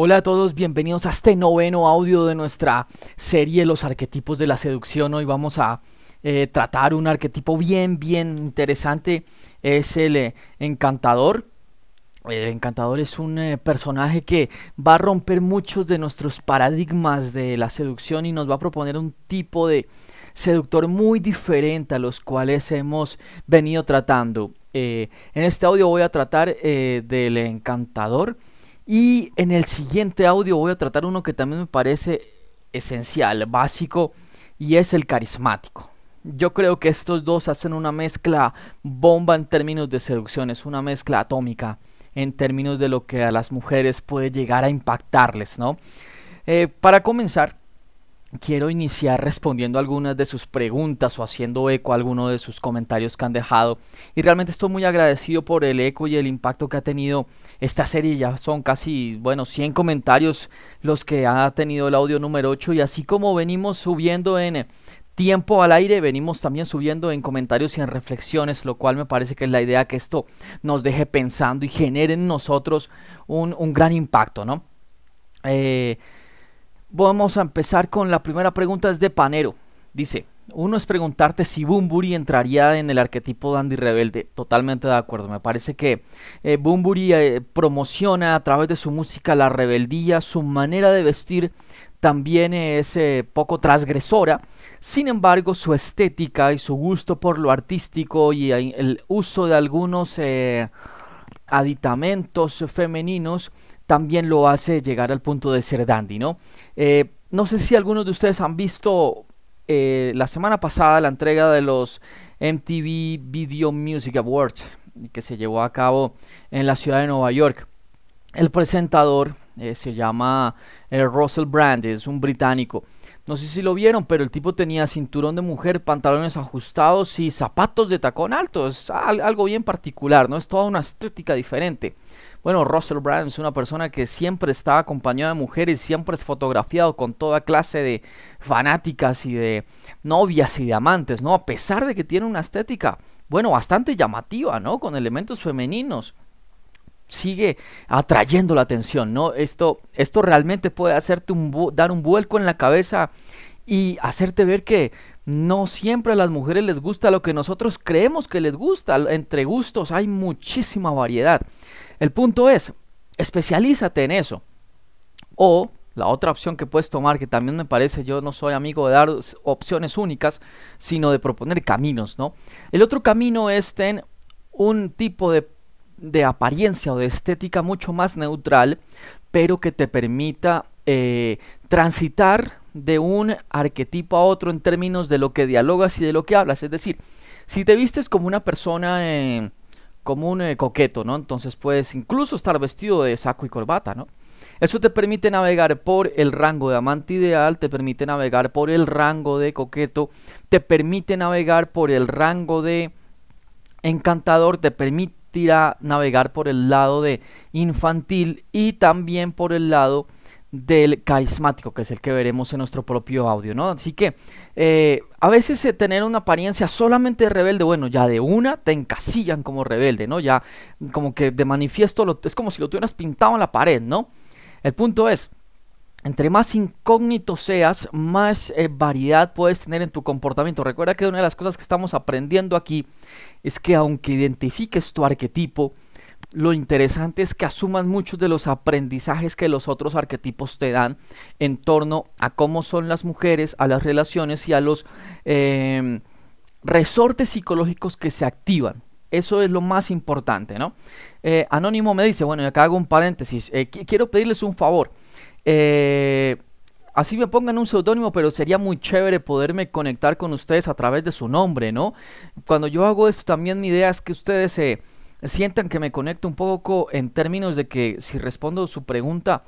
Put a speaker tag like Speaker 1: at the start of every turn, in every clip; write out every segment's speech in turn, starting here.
Speaker 1: Hola a todos, bienvenidos a este noveno audio de nuestra serie Los arquetipos de la seducción. Hoy vamos a eh, tratar un arquetipo bien, bien interesante. Es el eh, encantador. El encantador es un eh, personaje que va a romper muchos de nuestros paradigmas de la seducción y nos va a proponer un tipo de seductor muy diferente a los cuales hemos venido tratando. en este audio voy a tratar del encantador y en el siguiente audio voy a tratar uno que también me parece esencial, básico, y es el carismático. Yo creo que estos dos hacen una mezcla bomba en términos de seducción, es una mezcla atómica en términos de lo que a las mujeres puede llegar a impactarles, ¿no? Eh, para comenzar, quiero iniciar respondiendo algunas de sus preguntas o haciendo eco a alguno de sus comentarios que han dejado. Y realmente estoy muy agradecido por el eco y el impacto que ha tenido esta serie. Ya son casi, bueno, 100 comentarios los que ha tenido el audio número 8. Y así como venimos subiendo en tiempo al aire, venimos también subiendo en comentarios y en reflexiones, lo cual me parece que es la idea que esto nos deje pensando y genere en nosotros un, un gran impacto, ¿no? Eh, Vamos a empezar con la primera pregunta, es de Panero. Dice, uno es preguntarte si Bumburi entraría en el arquetipo dandy Rebelde. Totalmente de acuerdo. Me parece que eh, Bumburi eh, promociona a través de su música la rebeldía, su manera de vestir también es eh, poco transgresora. Sin embargo, su estética y su gusto por lo artístico y eh, el uso de algunos aditamentos femeninos también lo hace llegar al punto de ser dandy, ¿no? Eh, no sé si algunos de ustedes han visto eh, la semana pasada la entrega de los MTV Video Music Awards que se llevó a cabo en la ciudad de Nueva York. El presentador eh, se llama Russell Brand, es un británico. No sé si lo vieron, pero el tipo tenía cinturón de mujer, pantalones ajustados y zapatos de tacón alto. Es algo bien particular, ¿no? Es toda una estética diferente. Bueno, Russell Brand es una persona que siempre está acompañada de mujeres, siempre es fotografiado con toda clase de fanáticas y de novias y de amantes, ¿no? A pesar de que tiene una estética, bueno, bastante llamativa, ¿no? Con elementos femeninos sigue atrayendo la atención, ¿no? Esto, esto realmente puede hacerte un dar un vuelco en la cabeza y hacerte ver que no siempre a las mujeres les gusta lo que nosotros creemos que les gusta. Entre gustos hay muchísima variedad. El punto es, especialízate en eso. O la otra opción que puedes tomar, que también me parece, yo no soy amigo de dar opciones únicas, sino de proponer caminos, ¿no? El otro camino es tener un tipo de, apariencia o de estética mucho más neutral, pero que te permita eh, transitar de un arquetipo a otro en términos de lo que dialogas y de lo que hablas. Es decir, si te vistes como una persona... en eh, común un eh, coqueto, ¿no? Entonces puedes incluso estar vestido de saco y corbata, ¿no? Eso te permite navegar por el rango de amante ideal, te permite navegar por el rango de coqueto, te permite navegar por el rango de encantador, te permitirá navegar por el lado de infantil y también por el lado del carismático, que es el que veremos en nuestro propio audio, ¿no? Así que eh, a veces eh, tener una apariencia solamente rebelde, bueno, ya de una te encasillan como rebelde, ¿no? Ya como que de manifiesto es como si lo tuvieras pintado en la pared, ¿no? El punto es, entre más incógnito seas, más eh, variedad puedes tener en tu comportamiento. Recuerda que una de las cosas que estamos aprendiendo aquí es que aunque identifiques tu arquetipo, lo interesante es que asuman muchos de los aprendizajes que los otros arquetipos te dan en torno a cómo son las mujeres, a las relaciones y a los em, resortes psicológicos que se activan. Eso es lo más importante, ¿no? Eh, Anónimo me dice, bueno, y acá hago un paréntesis, eh, quiero pedirles un favor. Eh, así me pongan un seudónimo, pero sería muy chévere poderme conectar con ustedes a través de su nombre, ¿no? Cuando yo hago esto también mi idea es que ustedes se sientan que me conecto un poco en términos de que si respondo su pregunta,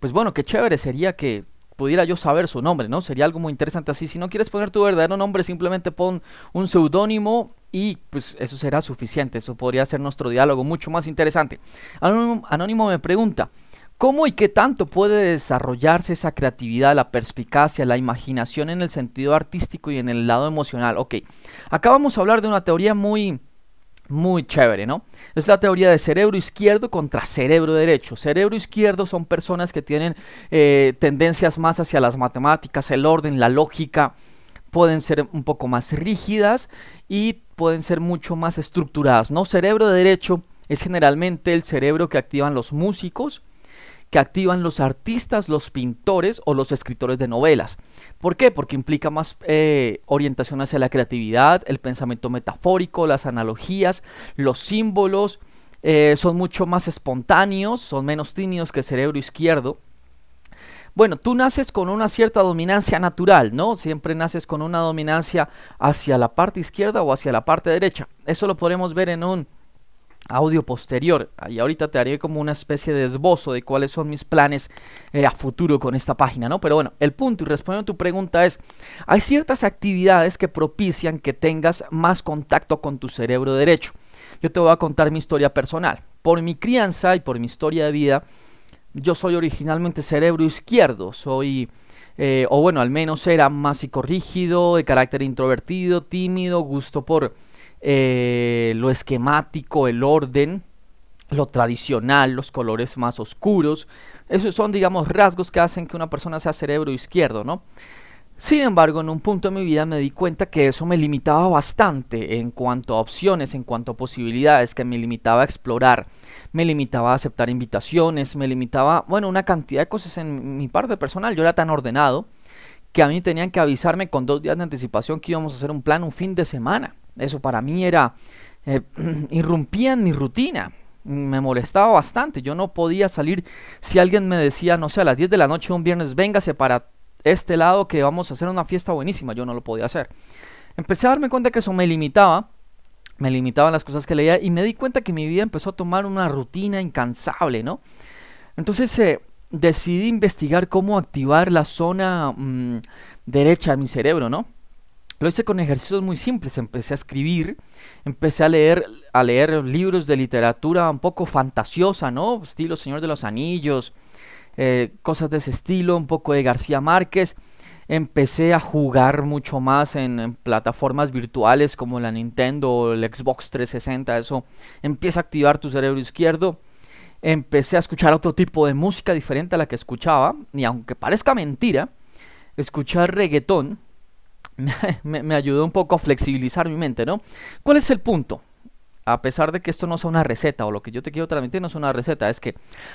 Speaker 1: pues bueno, qué chévere sería que pudiera yo saber su nombre, ¿no? Sería algo muy interesante así. Si no quieres poner tu verdadero nombre, simplemente pon un seudónimo y pues eso será suficiente. Eso podría ser nuestro diálogo mucho más interesante. Anónimo, Anónimo me pregunta, ¿Cómo y qué tanto puede desarrollarse esa creatividad, la perspicacia, la imaginación en el sentido artístico y en el lado emocional? Ok, acá vamos a hablar de una teoría muy muy chévere, ¿no? Es la teoría de cerebro izquierdo contra cerebro derecho. Cerebro izquierdo son personas que tienen eh, tendencias más hacia las matemáticas, el orden, la lógica. Pueden ser un poco más rígidas y pueden ser mucho más estructuradas, ¿no? Cerebro derecho es generalmente el cerebro que activan los músicos que activan los artistas, los pintores o los escritores de novelas. ¿Por qué? Porque implica más eh, orientación hacia la creatividad, el pensamiento metafórico, las analogías, los símbolos. Eh, son mucho más espontáneos, son menos tímidos que el cerebro izquierdo. Bueno, tú naces con una cierta dominancia natural, ¿no? Siempre naces con una dominancia hacia la parte izquierda o hacia la parte derecha. Eso lo podemos ver en un audio posterior. Y ahorita te haré como una especie de esbozo de cuáles son mis planes eh, a futuro con esta página, ¿no? Pero bueno, el punto y respondiendo a tu pregunta es, hay ciertas actividades que propician que tengas más contacto con tu cerebro derecho. Yo te voy a contar mi historia personal. Por mi crianza y por mi historia de vida, yo soy originalmente cerebro izquierdo, soy... Eh, o bueno, al menos era más rígido de carácter introvertido, tímido, gusto por eh, lo esquemático, el orden, lo tradicional, los colores más oscuros. Esos son, digamos, rasgos que hacen que una persona sea cerebro izquierdo, ¿no? Sin embargo, en un punto de mi vida me di cuenta que eso me limitaba bastante en cuanto a opciones, en cuanto a posibilidades, que me limitaba a explorar, me limitaba a aceptar invitaciones, me limitaba, bueno, una cantidad de cosas en mi parte personal. Yo era tan ordenado que a mí tenían que avisarme con dos días de anticipación que íbamos a hacer un plan un fin de semana. Eso para mí era, eh, irrumpía en mi rutina, me molestaba bastante, yo no podía salir si alguien me decía, no sé, a las 10 de la noche un viernes, véngase para este lado que vamos a hacer una fiesta buenísima, yo no lo podía hacer. Empecé a darme cuenta que eso me limitaba, me limitaban las cosas que leía y me di cuenta que mi vida empezó a tomar una rutina incansable, ¿no? Entonces eh, decidí investigar cómo activar la zona mm, derecha de mi cerebro, ¿no? Lo hice con ejercicios muy simples, empecé a escribir, empecé a leer, a leer libros de literatura un poco fantasiosa, ¿no? Estilo Señor de los Anillos, eh, cosas de ese estilo, un poco de García Márquez. Empecé a jugar mucho más en, en plataformas virtuales como la Nintendo o el Xbox 360, eso empieza a activar tu cerebro izquierdo empecé a escuchar otro tipo de música diferente a la que escuchaba, y aunque parezca mentira, escuchar reggaetón me, ayudó un poco a flexibilizar mi mente, ¿no? ¿Cuál es el punto? a pesar de que esto no sea una receta o lo que yo te quiero transmitir no es una receta, es que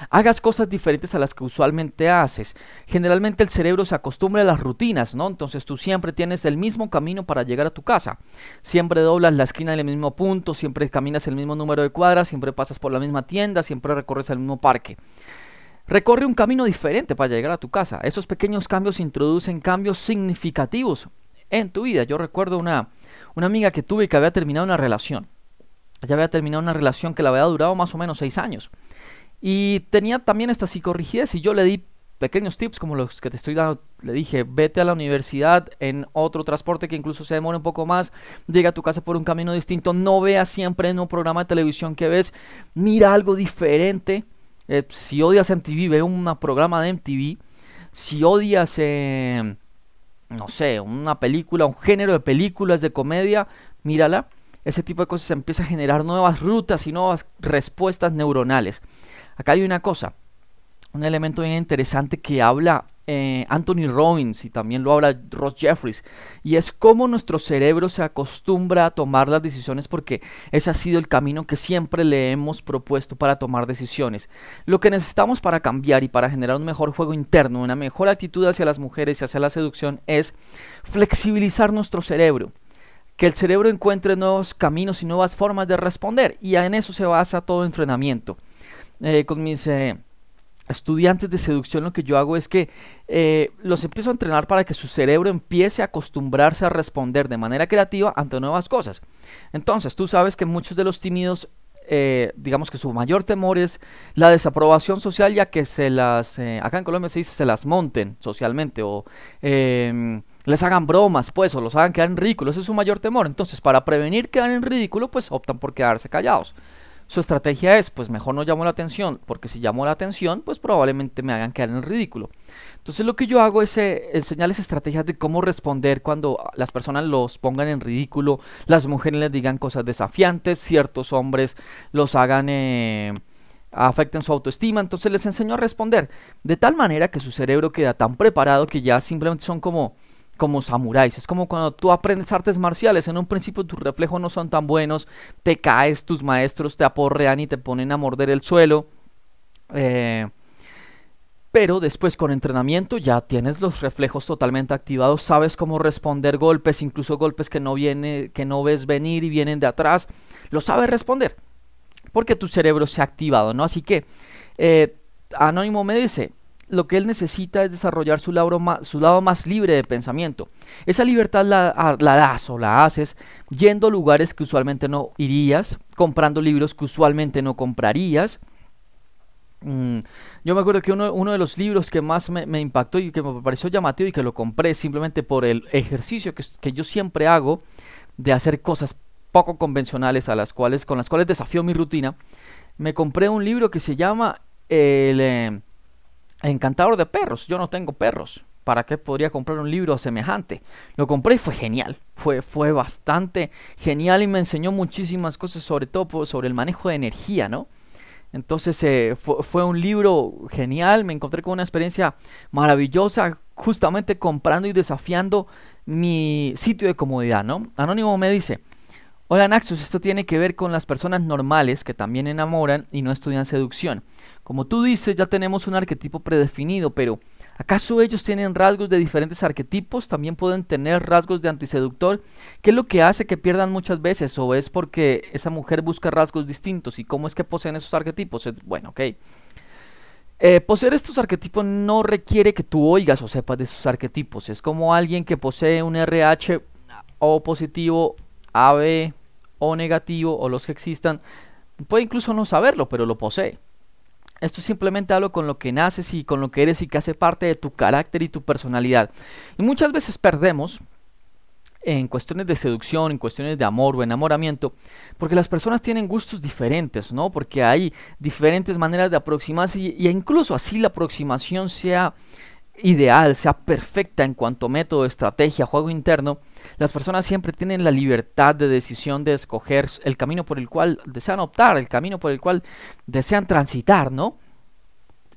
Speaker 1: hagas cosas diferentes a las que usualmente haces. Generalmente el cerebro se acostumbra a las rutinas, ¿no? Entonces tú siempre tienes el mismo camino para llegar a tu casa. Siempre doblas la esquina en el mismo punto, siempre caminas el mismo número de cuadras, siempre pasas por la misma tienda, siempre recorres el mismo parque. Recorre un camino diferente para llegar a tu casa. Esos pequeños cambios introducen cambios significativos en tu vida. Yo recuerdo una, una amiga que tuve que había terminado una relación. Ella había terminado una relación que la había durado más o menos seis años. Y tenía también esta psicorrigidez y yo le di pequeños tips como los que te estoy dando. Le dije, vete a la universidad en otro transporte que incluso se demore un poco más, llega a tu casa por un camino distinto, no veas siempre en un programa de televisión que ves, mira algo diferente. Eh, si odias MTV, ve un programa de MTV. Si odias... Eh, no sé, una película, un género de películas de comedia, mírala, ese tipo de cosas empieza a generar nuevas rutas y nuevas respuestas neuronales. Acá hay una cosa, un elemento bien interesante que habla eh, Anthony Robbins y también lo habla Ross Jeffries, y es cómo nuestro cerebro se acostumbra a tomar las decisiones porque ese ha sido el camino que siempre le hemos propuesto para tomar decisiones. Lo que necesitamos para cambiar y para generar un mejor juego interno, una mejor actitud hacia las mujeres y hacia la seducción es flexibilizar nuestro cerebro que el cerebro encuentre nuevos caminos y nuevas formas de responder. Y en eso se basa todo entrenamiento. Eh, con mis eh, estudiantes de seducción lo que yo hago es que eh, los empiezo a entrenar para que su cerebro empiece a acostumbrarse a responder de manera creativa ante nuevas cosas. Entonces, tú sabes que muchos de los tímidos, eh, digamos que su mayor temor es la desaprobación social, ya que se las, eh, acá en Colombia se dice, se las monten socialmente o em, les hagan bromas, pues, o los hagan quedar en ridículo. Ese es su mayor temor. Entonces, para prevenir quedar en ridículo, pues optan por quedarse callados. Su estrategia es, pues mejor no llamo la atención, porque si llamo la atención, pues probablemente me hagan quedar en el ridículo. Entonces lo que yo hago es enseñarles eh, estrategias de cómo responder cuando las personas los pongan en ridículo, las mujeres les digan cosas desafiantes, ciertos hombres los hagan... Eh, afecten su autoestima, entonces les enseño a responder de tal manera que su cerebro queda tan preparado que ya simplemente son como como samuráis. Es como cuando tú aprendes artes marciales, en un principio tus reflejos no son tan buenos, te caes, tus maestros te aporrean y te ponen a morder el suelo. Eh, pero después con entrenamiento ya tienes los reflejos totalmente activados, sabes cómo responder golpes, incluso golpes que no, viene, que no ves venir y vienen de atrás, lo sabes responder, porque tu cerebro se ha activado, ¿no? Así que eh, Anónimo me dice, lo que él necesita es desarrollar su lado, más, su lado más libre de pensamiento. Esa libertad la, das o la haces yendo a lugares que usualmente no irías, comprando libros que usualmente no comprarías, mm, yo me acuerdo que uno, de los libros que más me, impactó y que me pareció llamativo y que lo compré simplemente por el ejercicio que, que, yo siempre hago de hacer cosas poco convencionales a las cuales, con las cuales desafío mi rutina, me compré un libro que se llama el, eh, Encantador de perros. Yo no tengo perros. ¿Para qué podría comprar un libro semejante? Lo compré y fue genial. Fue, fue bastante genial y me enseñó muchísimas cosas, sobre todo sobre el manejo de energía, ¿no? Entonces eh, fue, un libro genial, me encontré con una experiencia maravillosa justamente comprando y desafiando mi sitio de comodidad, ¿no? Anónimo me dice, hola Naxos, esto tiene que ver con las personas normales que también enamoran y no estudian seducción. Como tú dices, ya tenemos un arquetipo predefinido, pero ¿acaso ellos tienen rasgos de diferentes arquetipos? ¿También pueden tener rasgos de antiseductor? ¿Qué es lo que hace que pierdan muchas veces? ¿O es porque esa mujer busca rasgos distintos? ¿Y cómo es que poseen esos arquetipos? Bueno, ok. Eh, poseer estos arquetipos no requiere que tú oigas o sepas de esos arquetipos. Es como alguien que posee un RH O positivo, AB O negativo o los que existan. Puede incluso no saberlo, pero lo posee. Esto simplemente hablo con lo que naces y con lo que eres y que hace parte de tu carácter y tu personalidad. Y muchas veces perdemos en cuestiones de seducción, en cuestiones de amor o enamoramiento, porque las personas tienen gustos diferentes, ¿no? Porque hay diferentes maneras de aproximarse y, incluso así la aproximación sea ideal, sea perfecta en cuanto método, estrategia, juego interno, las personas siempre tienen la libertad de decisión de escoger el camino por el cual desean optar, el camino por el cual desean transitar, ¿no?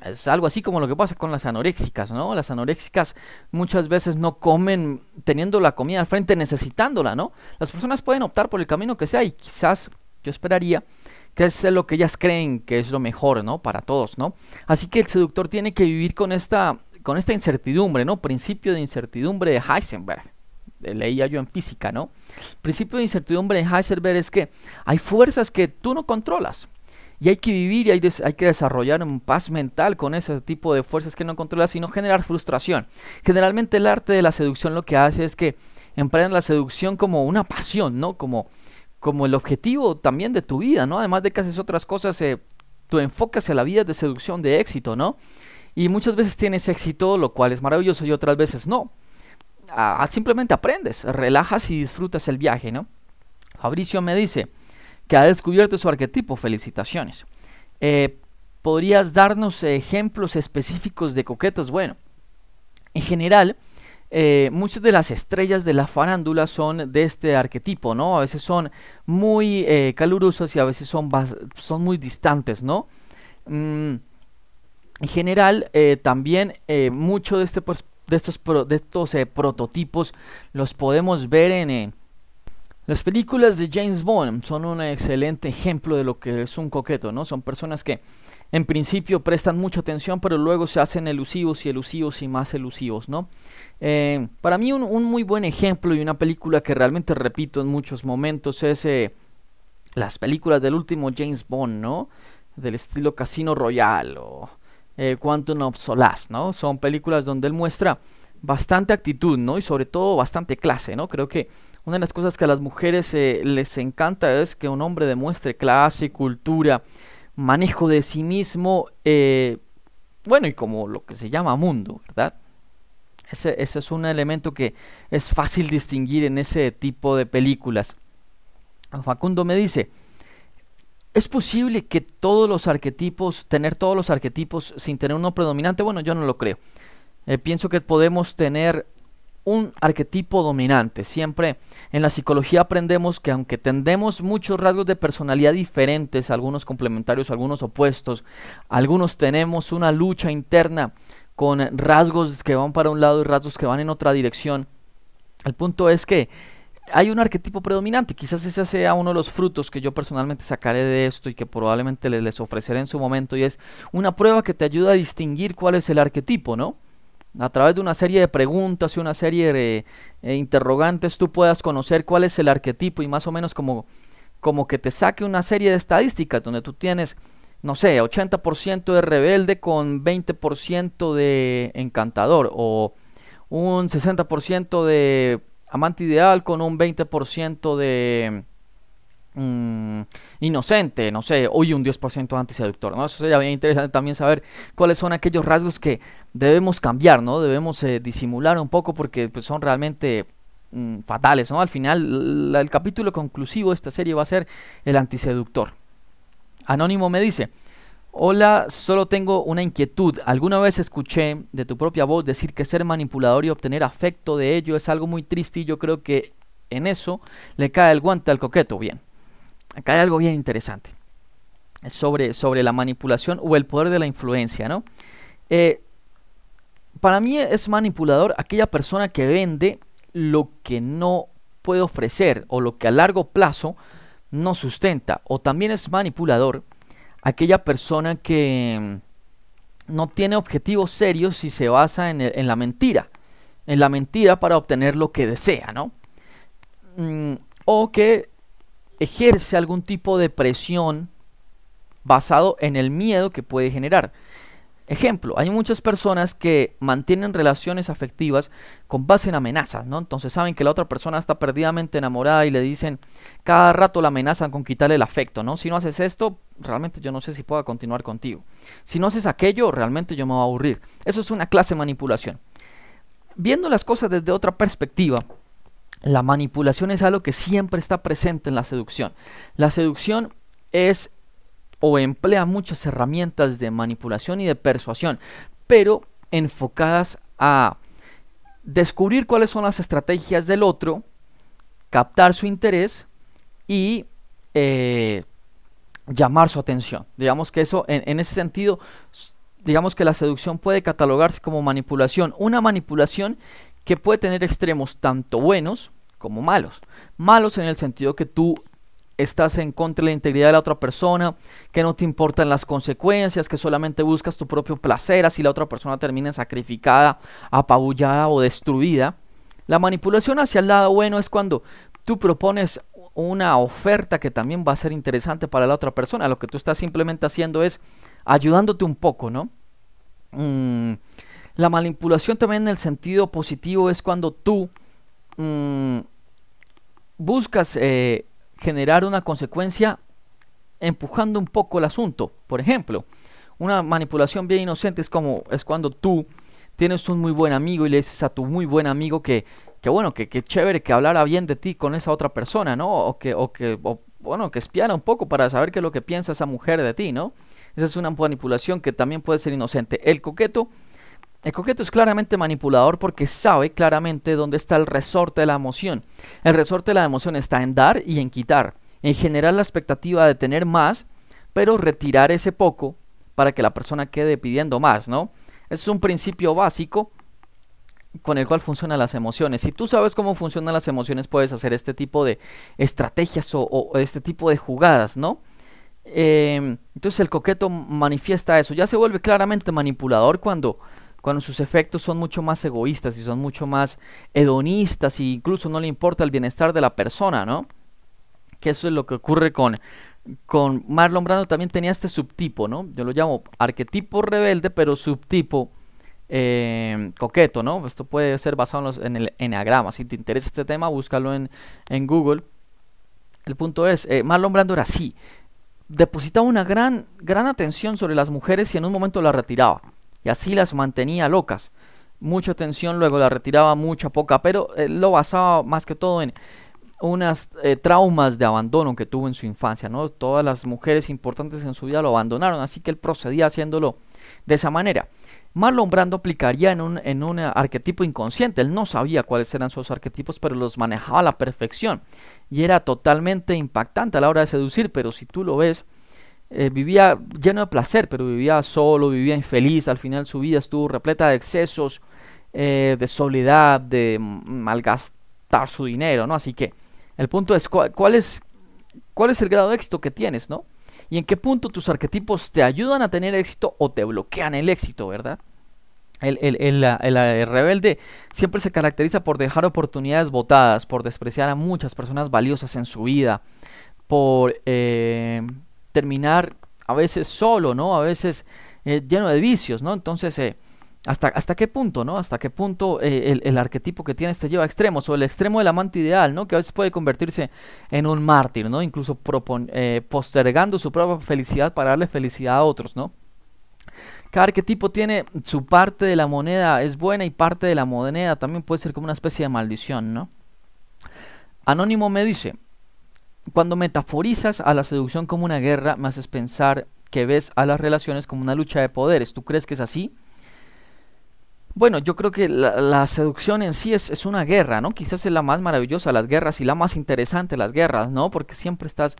Speaker 1: Es algo así como lo que pasa con las anoréxicas, ¿no? Las anoréxicas muchas veces no comen teniendo la comida al frente, necesitándola, ¿no? Las personas pueden optar por el camino que sea y quizás yo esperaría que es lo que ellas creen que es lo mejor, ¿no? Para todos, ¿no? Así que el seductor tiene que vivir con esta, con esta incertidumbre, ¿no? Principio de incertidumbre de Heisenberg leía yo en física, ¿no? El principio de incertidumbre en Heisenberg es que hay fuerzas que tú no controlas. Y hay que vivir y hay, que desarrollar un paz mental con ese tipo de fuerzas que no controlas, y no generar frustración. Generalmente el arte de la seducción lo que hace es que emprendan la seducción como una pasión, ¿no? Como, como el objetivo también de tu vida, ¿no? Además de que haces otras cosas, eh, tu enfoque hacia la vida de seducción, de éxito, ¿no? Y muchas veces tienes éxito, lo cual es maravilloso, y otras veces no simplemente aprendes, relajas y disfrutas el viaje, ¿no? Fabricio me dice que ha descubierto su arquetipo, felicitaciones. Eh, ¿Podrías darnos ejemplos específicos de coquetos? Bueno, en general, eh, muchas de las estrellas de la farándula son de este arquetipo, ¿no? A veces son muy eh, calurosas y a veces son, son muy distantes, ¿no? Mm, en general, también mucho de este de estos, de eh, prototipos los podemos ver en... Eh, las películas de James Bond son un excelente ejemplo de lo que es un coqueto, ¿no? Son personas que en principio prestan mucha atención, pero luego se hacen elusivos y elusivos y más elusivos, ¿no? Eh, para mí un, muy buen ejemplo y una película que realmente repito en muchos momentos es las películas del último James Bond, ¿no? Del estilo Casino Royale o eh, Quantum of ¿no? Son películas donde él muestra bastante actitud, ¿no? Y sobre todo bastante clase, ¿no? Creo que una de las cosas que a las mujeres eh, les encanta es que un hombre demuestre clase, cultura, manejo de sí mismo, eh, bueno, y como lo que se llama mundo, ¿verdad? ese, es un elemento que es fácil distinguir en ese tipo de películas. Facundo me dice, ¿Es posible que todos los arquetipos, tener todos los arquetipos sin tener uno predominante? Bueno, yo no lo creo. Eh, pienso que podemos tener un arquetipo dominante. Siempre en la psicología aprendemos que aunque tendemos muchos rasgos de personalidad diferentes, algunos complementarios, algunos opuestos, algunos tenemos una lucha interna con rasgos que van para un lado y rasgos que van en otra dirección. El punto es que hay un arquetipo predominante. Quizás ese sea uno de los frutos que yo personalmente sacaré de esto y que probablemente les, ofreceré en su momento. Y es una prueba que te ayuda a distinguir cuál es el arquetipo, ¿no? A través de una serie de preguntas y una serie de eh, interrogantes tú puedas conocer cuál es el arquetipo y más o menos como, como que te saque una serie de estadísticas donde tú tienes, no sé, 80% de rebelde con 20% de encantador o un 60% de Amante ideal con un 20% de mm, inocente, no sé, hoy un 10% antiseductor, ¿no? Eso sería bien interesante también saber cuáles son aquellos rasgos que debemos cambiar, ¿no? Debemos eh, disimular un poco porque pues, son realmente mm, fatales, ¿no? Al final, el capítulo conclusivo de esta serie va a ser el antiseductor. Anónimo me dice, Hola, solo tengo una inquietud. ¿Alguna vez escuché de tu propia voz decir que ser manipulador y obtener afecto de ello es algo muy triste y yo creo que en eso le cae el guante al coqueto? Bien, acá hay algo bien interesante sobre, sobre la manipulación o el poder de la influencia, ¿no? Eh, para mí es manipulador aquella persona que vende lo que no puede ofrecer o lo que a largo plazo no sustenta. O también es manipulador aquella persona que mm, no tiene objetivos serios y se basa en, la mentira, en la mentira para obtener lo que desea, ¿no? Mm, o que ejerce algún tipo de presión basado en el miedo que puede generar. Ejemplo, hay muchas personas que mantienen relaciones afectivas con base en amenazas, ¿no? Entonces saben que la otra persona está perdidamente enamorada y le dicen, cada rato la amenazan con quitarle el afecto, ¿no? Si no haces esto, realmente yo no sé si pueda continuar contigo. Si no haces aquello, realmente yo me voy a aburrir. Eso es una clase de manipulación. Viendo las cosas desde otra perspectiva, la manipulación es algo que siempre está presente en la seducción. La seducción es o emplea muchas herramientas de manipulación y de persuasión, pero enfocadas a descubrir cuáles son las estrategias del otro, captar su interés y eh, llamar su atención. Digamos que eso, en, ese sentido, digamos que la seducción puede catalogarse como manipulación, una manipulación que puede tener extremos tanto buenos como malos. Malos en el sentido que tú estás en contra de la integridad de la otra persona, que no te importan las consecuencias, que solamente buscas tu propio placer, así la otra persona termina sacrificada, apabullada o destruida. La manipulación hacia el lado bueno es cuando tú propones una oferta que también va a ser interesante para la otra persona. Lo que tú estás simplemente haciendo es ayudándote un poco, ¿no? Mm, la manipulación también en el sentido positivo es cuando tú mm, buscas eh, generar una consecuencia empujando un poco el asunto. Por ejemplo, una manipulación bien inocente es como es cuando tú tienes un muy buen amigo y le dices a tu muy buen amigo que que bueno, que, chévere que hablara bien de ti con esa otra persona, ¿no? O que, o que bueno, que espiara un poco para saber qué es lo que piensa esa mujer de ti, ¿no? Esa es una manipulación que también puede ser inocente. El coqueto, el coqueto es claramente manipulador porque sabe claramente dónde está el resorte de la emoción. El resorte de la emoción está en dar y en quitar, en generar la expectativa de tener más, pero retirar ese poco para que la persona quede pidiendo más, ¿no? Es un principio básico con el cual funcionan las emociones. Si tú sabes cómo funcionan las emociones, puedes hacer este tipo de estrategias o, este tipo de jugadas, ¿no? Em, entonces el coqueto manifiesta eso. Ya se vuelve claramente manipulador cuando, cuando sus efectos son mucho más egoístas y son mucho más hedonistas e incluso no le importa el bienestar de la persona, ¿no? Que eso es lo que ocurre con, con Marlon Brando. También tenía este subtipo, ¿no? Yo lo llamo arquetipo rebelde, pero subtipo eh, coqueto, ¿no? Esto puede ser basado en, el enagrama. Si te interesa este tema, búscalo en, Google. El punto es, eh, Marlon Brando era así. Depositaba una gran, gran atención sobre las mujeres y en un momento las retiraba. Y así las mantenía locas. Mucha atención, luego la retiraba, mucha poca, pero eh, lo basaba más que todo en unas eh, traumas de abandono que tuvo en su infancia, ¿no? Todas las mujeres importantes en su vida lo abandonaron, así que él procedía haciéndolo de esa manera. Marlon Brando aplicaría en un, eh, arquetipo inconsciente. Él no sabía cuáles eran sus arquetipos, pero los manejaba a la perfección. Y era totalmente impactante a la hora de seducir, pero si tú lo ves, eh, vivía lleno de placer, pero vivía solo, vivía infeliz. Al final su vida estuvo repleta de excesos, eh, de soledad, de malgastar su dinero, ¿no? Así que el punto es, ¿cuál, es, cuál es el grado de éxito que tienes, ¿no? y en qué punto tus arquetipos te ayudan a tener éxito o te bloquean el éxito, ¿verdad? El, rebelde siempre se caracteriza por dejar oportunidades botadas, por despreciar a muchas personas valiosas en su vida, por eh, terminar a veces solo, ¿no? A veces eh, lleno de vicios, ¿no? Entonces, eh, ¿Hasta, qué punto, no? ¿Hasta qué punto eh, el, arquetipo que tiene este lleva a extremos? O el extremo del amante ideal, ¿no? Que a veces puede convertirse en un mártir, ¿no? Incluso eh, postergando su propia felicidad para darle felicidad a otros, ¿no? Cada arquetipo tiene su parte de la moneda, es buena y parte de la moneda también puede ser como una especie de maldición, ¿no? Anónimo me dice, cuando metaforizas a la seducción como una guerra, me haces pensar que ves a las relaciones como una lucha de poderes. ¿Tú crees que es así? Bueno, yo creo que la, seducción en sí es, una guerra, ¿no? Quizás es la más maravillosa, las guerras, y la más interesante, las guerras, ¿no? Porque siempre estás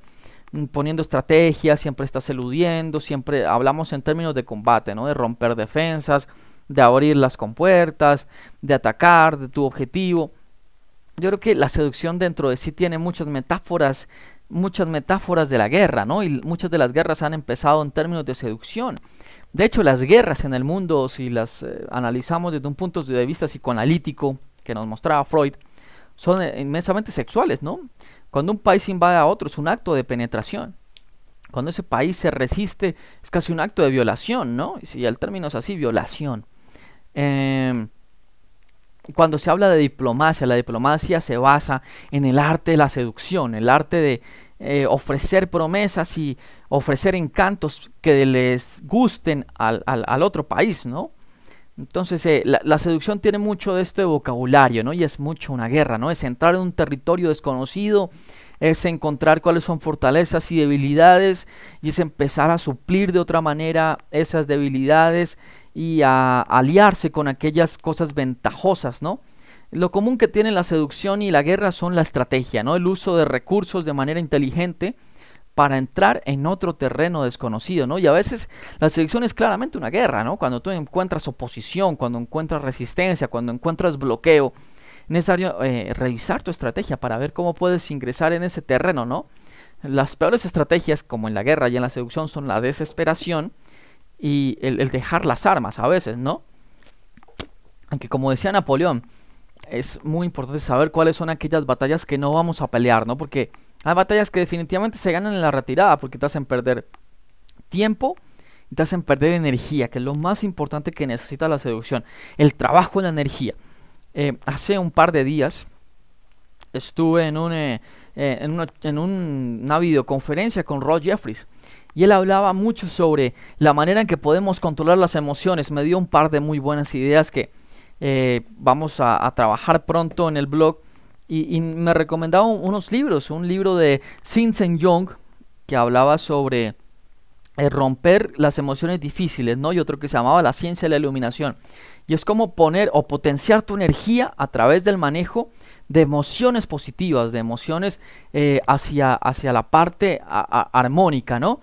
Speaker 1: mm, poniendo estrategias, siempre estás eludiendo, siempre hablamos en términos de combate, ¿no? De romper defensas, de abrir las compuertas, de atacar, de tu objetivo. Yo creo que la seducción dentro de sí tiene muchas metáforas, muchas metáforas de la guerra, ¿no? Y muchas de las guerras han empezado en términos de seducción. De hecho, las guerras en el mundo, si las eh, analizamos desde un punto de vista psicoanalítico que nos mostraba Freud, son eh, inmensamente sexuales, ¿no? Cuando un país invade a otro es un acto de penetración. Cuando ese país se resiste es casi un acto de violación, ¿no? Y si el término es así, violación. Em, cuando se habla de diplomacia, la diplomacia se basa en el arte de la seducción, el arte de, eh, ofrecer promesas y ofrecer encantos que les gusten al, al, otro país, ¿no? Entonces, eh, la, seducción tiene mucho de este vocabulario, ¿no? Y es mucho una guerra, ¿no? Es entrar en un territorio desconocido, es encontrar cuáles son fortalezas y debilidades, y es empezar a suplir de otra manera esas debilidades y a aliarse con aquellas cosas ventajosas, ¿no? Lo común que tienen la seducción y la guerra son la estrategia, ¿no? El uso de recursos de manera inteligente para entrar en otro terreno desconocido, ¿no? Y a veces la seducción es claramente una guerra, ¿no? Cuando tú encuentras oposición, cuando encuentras resistencia, cuando encuentras bloqueo, es necesario eh, revisar tu estrategia para ver cómo puedes ingresar en ese terreno, ¿no? Las peores estrategias, como en la guerra y en la seducción, son la desesperación y el dejar las armas a veces, ¿no? Aunque como decía Napoleón, es muy importante saber cuáles son aquellas batallas que no vamos a pelear, ¿no? Porque hay batallas que definitivamente se ganan en la retirada porque te hacen perder tiempo y te hacen perder energía, que es lo más importante que necesita la seducción, el trabajo en la energía. Eh, hace un par de días estuve en, eh, eh, una, una videoconferencia con Rod Jeffries y él hablaba mucho sobre la manera en que podemos controlar las emociones. Me dio un par de muy buenas ideas que eh, vamos a, trabajar pronto en el blog. Y, me recomendaba unos libros, un libro de Sinsen Young que hablaba sobre eh, romper las emociones difíciles, ¿no? Y otro que se llamaba La ciencia de la iluminación. Y es como poner o potenciar tu energía a través del manejo de emociones positivas, de emociones eh, hacia, hacia la parte armónica, ¿no?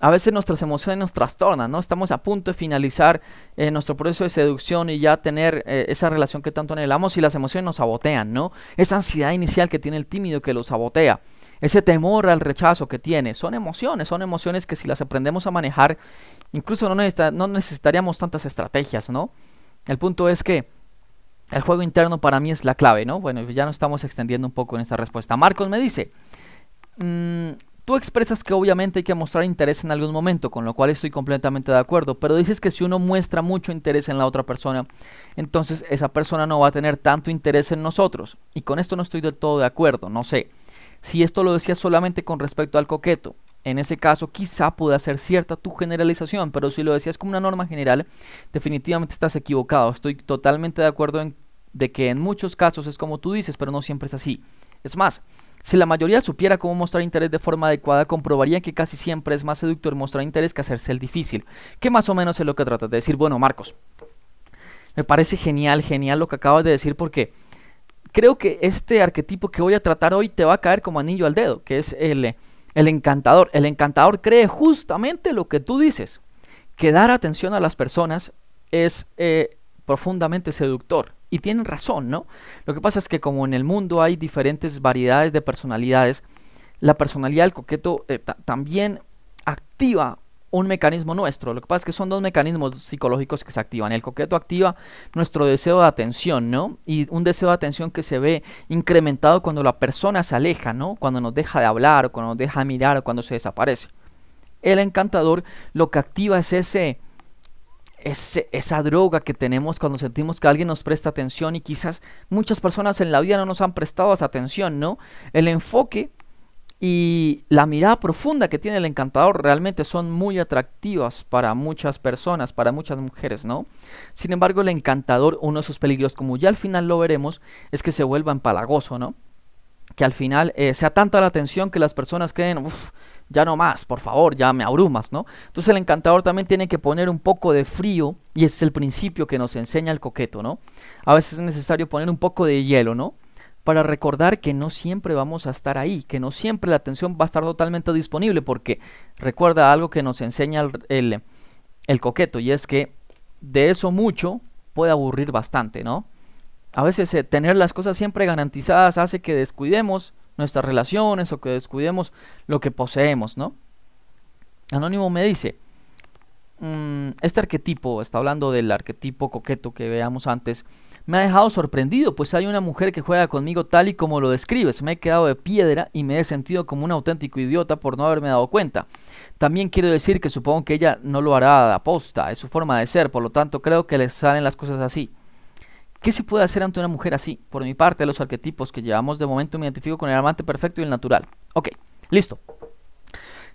Speaker 1: a veces nuestras emociones nos trastornan, ¿no? Estamos a punto de finalizar eh, nuestro proceso de seducción y ya tener eh, esa relación que tanto anhelamos y las emociones nos sabotean, ¿no? Esa ansiedad inicial que tiene el tímido que lo sabotea, ese temor al rechazo que tiene, son emociones, son emociones que si las aprendemos a manejar, incluso no, necesitaríamos tantas estrategias, ¿no? El punto es que el juego interno para mí es la clave, ¿no? Bueno, ya nos estamos extendiendo un poco en esta respuesta. Marcos me dice... Mm, Tú expresas que obviamente hay que mostrar interés en algún momento, con lo cual estoy completamente de acuerdo, pero dices que si uno muestra mucho interés en la otra persona, entonces esa persona no va a tener tanto interés en nosotros. Y con esto no estoy del todo de acuerdo, no sé. Si esto lo decías solamente con respecto al coqueto, en ese caso quizá pueda ser cierta tu generalización, pero si lo decías como una norma general, definitivamente estás equivocado. Estoy totalmente de acuerdo en de que en muchos casos es como tú dices, pero no siempre es así. Es más, si la mayoría supiera cómo mostrar interés de forma adecuada, comprobaría que casi siempre es más seductor mostrar interés que hacerse el difícil, que más o menos es lo que tratas de decir. Bueno, Marcos, me parece genial, genial lo que acabas de decir porque creo que este arquetipo que voy a tratar hoy te va a caer como anillo al dedo, que es el, eh, el encantador. El encantador cree justamente lo que tú dices, que dar atención a las personas es eh, profundamente seductor. Y tienen razón, ¿no? Lo que pasa es que como en el mundo hay diferentes variedades de personalidades, la personalidad del coqueto eh, también activa un mecanismo nuestro. Lo que pasa es que son dos mecanismos psicológicos que se activan. El coqueto activa nuestro deseo de atención, ¿no? Y un deseo de atención que se ve incrementado cuando la persona se aleja, ¿no? Cuando nos deja de hablar, o cuando nos deja mirar, cuando se desaparece. El encantador lo que activa es ese esa droga que tenemos cuando sentimos que alguien nos presta atención y quizás muchas personas en la vida no nos han prestado esa atención, ¿no? El enfoque y la mirada profunda que tiene el encantador realmente son muy atractivas para muchas personas, para muchas mujeres, ¿no? Sin embargo, el encantador, uno de sus peligros, como ya al final lo veremos, es que se vuelva empalagoso, ¿no? Que al final eh, sea tanta la atención que las personas queden, uff, ya no más, por favor, ya me abrumas, ¿no? Entonces el encantador también tiene que poner un poco de frío y es el principio que nos enseña el coqueto, ¿no? A veces es necesario poner un poco de hielo, ¿no? Para recordar que no siempre vamos a estar ahí, que no siempre la atención va a estar totalmente disponible, porque recuerda algo que nos enseña el, el, coqueto y es que de eso mucho puede aburrir bastante, ¿no? A veces eh, tener las cosas siempre garantizadas hace que descuidemos nuestras relaciones o que descuidemos lo que poseemos, ¿no? Anónimo me dice, mm, este arquetipo, está hablando del arquetipo coqueto que veamos antes, me ha dejado sorprendido, pues hay una mujer que juega conmigo tal y como lo describes. Me he quedado de piedra y me he sentido como un auténtico idiota por no haberme dado cuenta. También quiero decir que supongo que ella no lo hará de aposta, es su forma de ser, por lo tanto creo que le salen las cosas así. ¿Qué se puede hacer ante una mujer así? Por mi parte, los arquetipos que llevamos de momento me identifico con el amante perfecto y el natural. Ok, listo.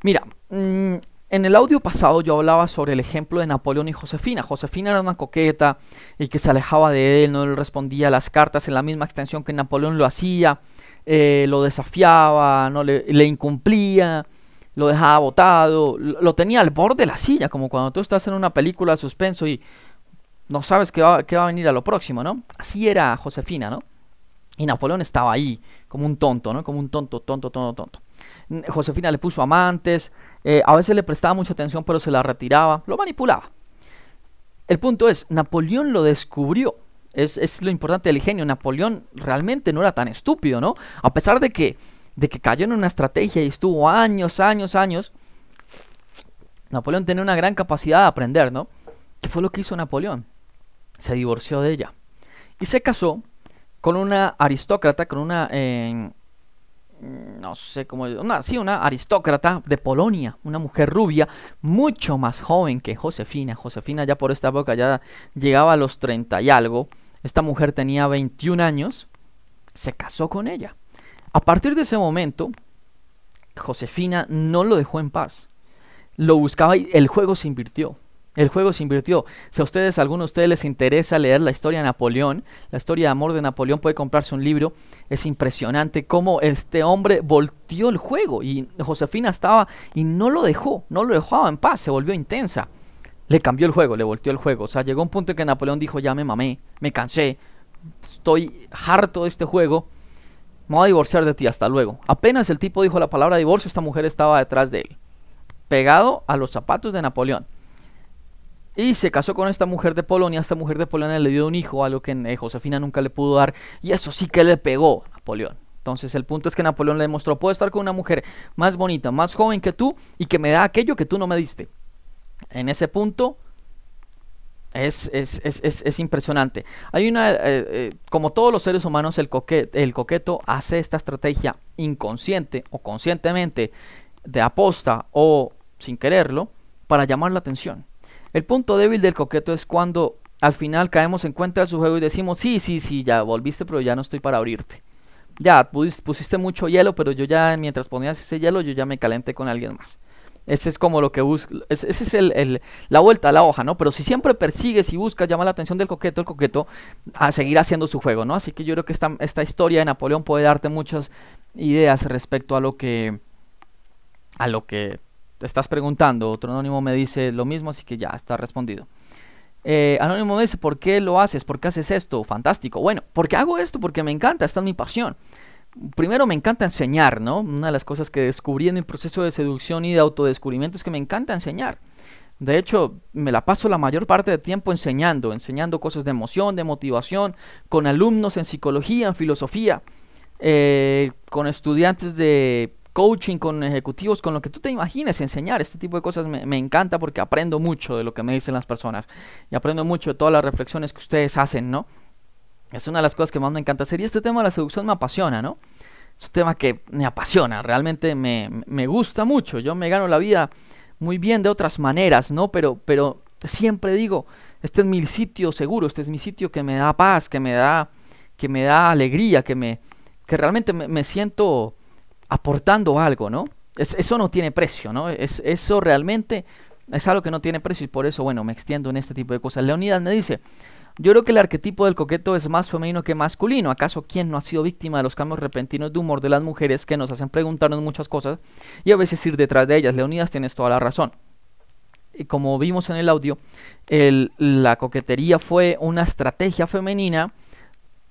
Speaker 1: Mira, mm, en el audio pasado yo hablaba sobre el ejemplo de Napoleón y Josefina. Josefina era una coqueta y que se alejaba de él, no le respondía las cartas en la misma extensión que Napoleón lo hacía, eh, lo desafiaba, no le, le incumplía lo dejaba botado, lo tenía al borde de la silla, como cuando tú estás en una película de suspenso y no sabes qué va, a venir a lo próximo, ¿no? Así era Josefina, ¿no? Y Napoleón estaba ahí, como un tonto, ¿no? Como un tonto, tonto, tonto, tonto. Josefina le puso amantes, eh, a veces le prestaba mucha atención, pero se la retiraba, lo manipulaba. El punto es, Napoleón lo descubrió. Es, lo importante del genio. Napoleón realmente no era tan estúpido, ¿no? A pesar de que, de que cayó en una estrategia y estuvo años, años, años, Napoleón tenía una gran capacidad de aprender, ¿no? ¿Qué fue lo que hizo Napoleón? se divorció de ella y se casó con una aristócrata, con una, eh, no sé cómo, una, sí, una aristócrata de Polonia, una mujer rubia, mucho más joven que Josefina. Josefina ya por esta época ya llegaba a los 30 y algo. Esta mujer tenía 21 años, se casó con ella. A partir de ese momento, Josefina no lo dejó en paz. Lo buscaba y el juego se invirtió. El juego se invirtió. Si a ustedes, a alguno de ustedes les interesa leer la historia de Napoleón, la historia de amor de Napoleón, puede comprarse un libro. Es impresionante cómo este hombre volteó el juego y Josefina estaba y no lo dejó, no lo dejaba en paz, se volvió intensa. Le cambió el juego, le volteó el juego. O sea, llegó un punto en que Napoleón dijo, ya me mamé, me cansé, estoy harto de este juego, me voy a divorciar de ti, hasta luego. Apenas el tipo dijo la palabra divorcio, esta mujer estaba detrás de él, pegado a los zapatos de Napoleón. Y se casó con esta mujer de Polonia. Esta mujer de Polonia le dio un hijo, algo que eh, Josefina nunca le pudo dar. Y eso sí que le pegó a Napoleón. Entonces el punto es que Napoleón le demostró, puedo estar con una mujer más bonita, más joven que tú y que me da aquello que tú no me diste. En ese punto es, impresionante. Hay una, eh, eh, como todos los seres humanos, el, el coqueto hace esta estrategia inconsciente o conscientemente de aposta o sin quererlo para llamar la atención. El punto débil del coqueto es cuando al final caemos en cuenta de su juego y decimos, sí, sí, sí, ya volviste, pero ya no estoy para abrirte. Ya, pusiste mucho hielo, pero yo ya, mientras ponías ese hielo, yo ya me calenté con alguien más. Ese es como lo que busca, esa es el, la vuelta a la hoja, ¿no? Pero si siempre persigues y buscas, llama la atención del coqueto, el coqueto a seguir haciendo su juego, ¿no? Así que yo creo que esta, esta historia de Napoleón puede darte muchas ideas respecto a lo que, a lo que te estás preguntando, otro anónimo me dice lo mismo, así que ya está respondido. Eh, anónimo me dice, ¿por qué lo haces? ¿Por qué haces esto? Fantástico. Bueno, porque hago esto porque me encanta, esta es mi pasión. Primero me encanta enseñar, ¿no? Una de las cosas que descubrí en mi proceso de seducción y de autodescubrimiento es que me encanta enseñar. De hecho, me la paso la mayor parte del tiempo enseñando, enseñando cosas de emoción, de motivación, con alumnos en psicología, en filosofía, eh, con estudiantes de coaching con ejecutivos, con lo que tú te imagines enseñar. Este tipo de cosas me, encanta porque aprendo mucho de lo que me dicen las personas y aprendo mucho de todas las reflexiones que ustedes hacen, ¿no? Es una de las cosas que más me encanta hacer y este tema de la seducción me apasiona, ¿no? Es un tema que me apasiona, realmente me, me gusta mucho. Yo me gano la vida muy bien de otras maneras, ¿no? Pero, pero siempre digo, este es mi sitio seguro, este es mi sitio que me da paz, que me da, que me da alegría, que me, que realmente me, me siento aportando algo, ¿no? eso no tiene precio, ¿no? eso realmente es algo que no tiene precio y por eso, bueno, me extiendo en este tipo de cosas. Leonidas me dice, yo creo que el arquetipo del coqueto es más femenino que masculino. ¿Acaso quién no ha sido víctima de los cambios repentinos de humor de las mujeres que nos hacen preguntarnos muchas cosas y a veces ir detrás de ellas? Leonidas, tienes toda la razón. Y como vimos en el audio, la coquetería fue una estrategia femenina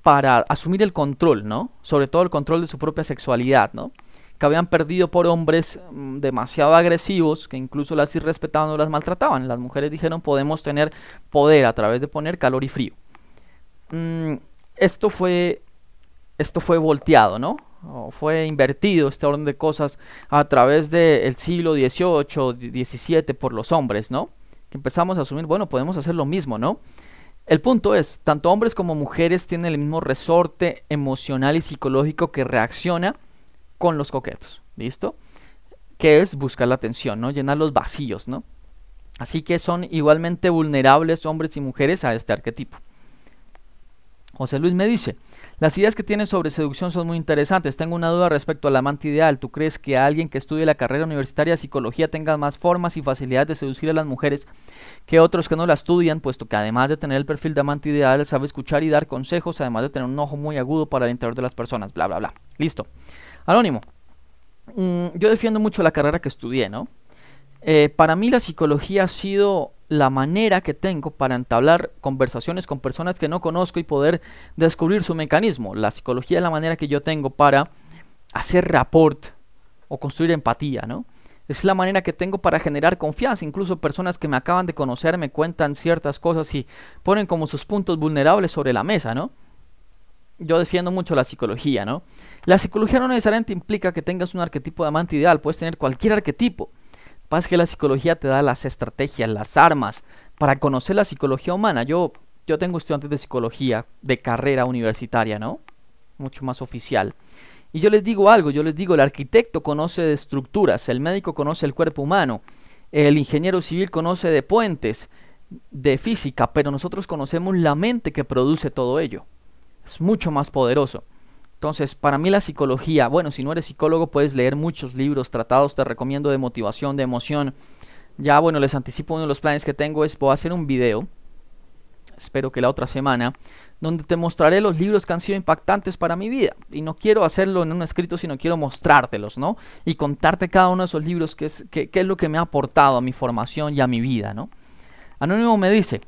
Speaker 1: para asumir el control, ¿no? Sobre todo el control de su propia sexualidad, ¿no? que habían perdido por hombres mm, demasiado agresivos, que incluso las irrespetaban o las maltrataban. Las mujeres dijeron podemos tener poder a través de poner calor y frío. Mm, esto fue. Esto fue volteado, ¿no? fue invertido este orden de cosas a través del de siglo XVIII, XVII por los hombres, ¿no? empezamos a asumir, bueno, podemos hacer lo mismo, ¿no? El punto es, tanto hombres como mujeres tienen el mismo resorte emocional y psicológico que reacciona con los coquetos, ¿listo? Que es buscar la atención, ¿no? Llenar los vacíos, ¿no? Así que son igualmente vulnerables hombres y mujeres a este arquetipo. José Luis me dice, las ideas que tienes sobre seducción son muy interesantes. Tengo una duda respecto al amante ideal. ¿Tú crees que alguien que estudie la carrera universitaria de psicología tenga más formas y facilidades de seducir a las mujeres que otros que no la estudian, puesto que además de tener el perfil de amante ideal, sabe escuchar y dar consejos, además de tener un ojo muy agudo para el interior de las personas? Bla, bla, bla. Listo. Anónimo, mm, yo defiendo mucho la carrera que estudié, ¿no? Eh, para mí la psicología ha sido la manera que tengo para entablar conversaciones con personas que no conozco y poder descubrir su mecanismo. La psicología es la manera que yo tengo para hacer rapport o construir empatía, ¿no? Es la manera que tengo para generar confianza. Incluso personas que me acaban de conocer me cuentan ciertas cosas y ponen como sus puntos vulnerables sobre la mesa, ¿no? Yo defiendo mucho la psicología, ¿no? La psicología no necesariamente implica que tengas un arquetipo de amante ideal, puedes tener cualquier arquetipo. Pasa que la psicología te da las estrategias, las armas para conocer la psicología humana. Yo, yo tengo estudiantes de psicología de carrera universitaria, ¿no? Mucho más oficial. Y yo les digo algo, yo les digo, el arquitecto conoce de estructuras, el médico conoce el cuerpo humano, el ingeniero civil conoce de puentes, de física, pero nosotros conocemos la mente que produce todo ello. Es mucho más poderoso. Entonces, para mí la psicología, bueno, si no eres psicólogo puedes leer muchos libros, tratados, te recomiendo de motivación, de emoción. Ya, bueno, les anticipo uno de los planes que tengo es, voy hacer un video, espero que la otra semana, donde te mostraré los libros que han sido impactantes para mi vida. Y no quiero hacerlo en un escrito, sino quiero mostrártelos, ¿no? Y contarte cada uno de esos libros, que es, es lo que me ha aportado a mi formación y a mi vida, ¿no? Anónimo me dice,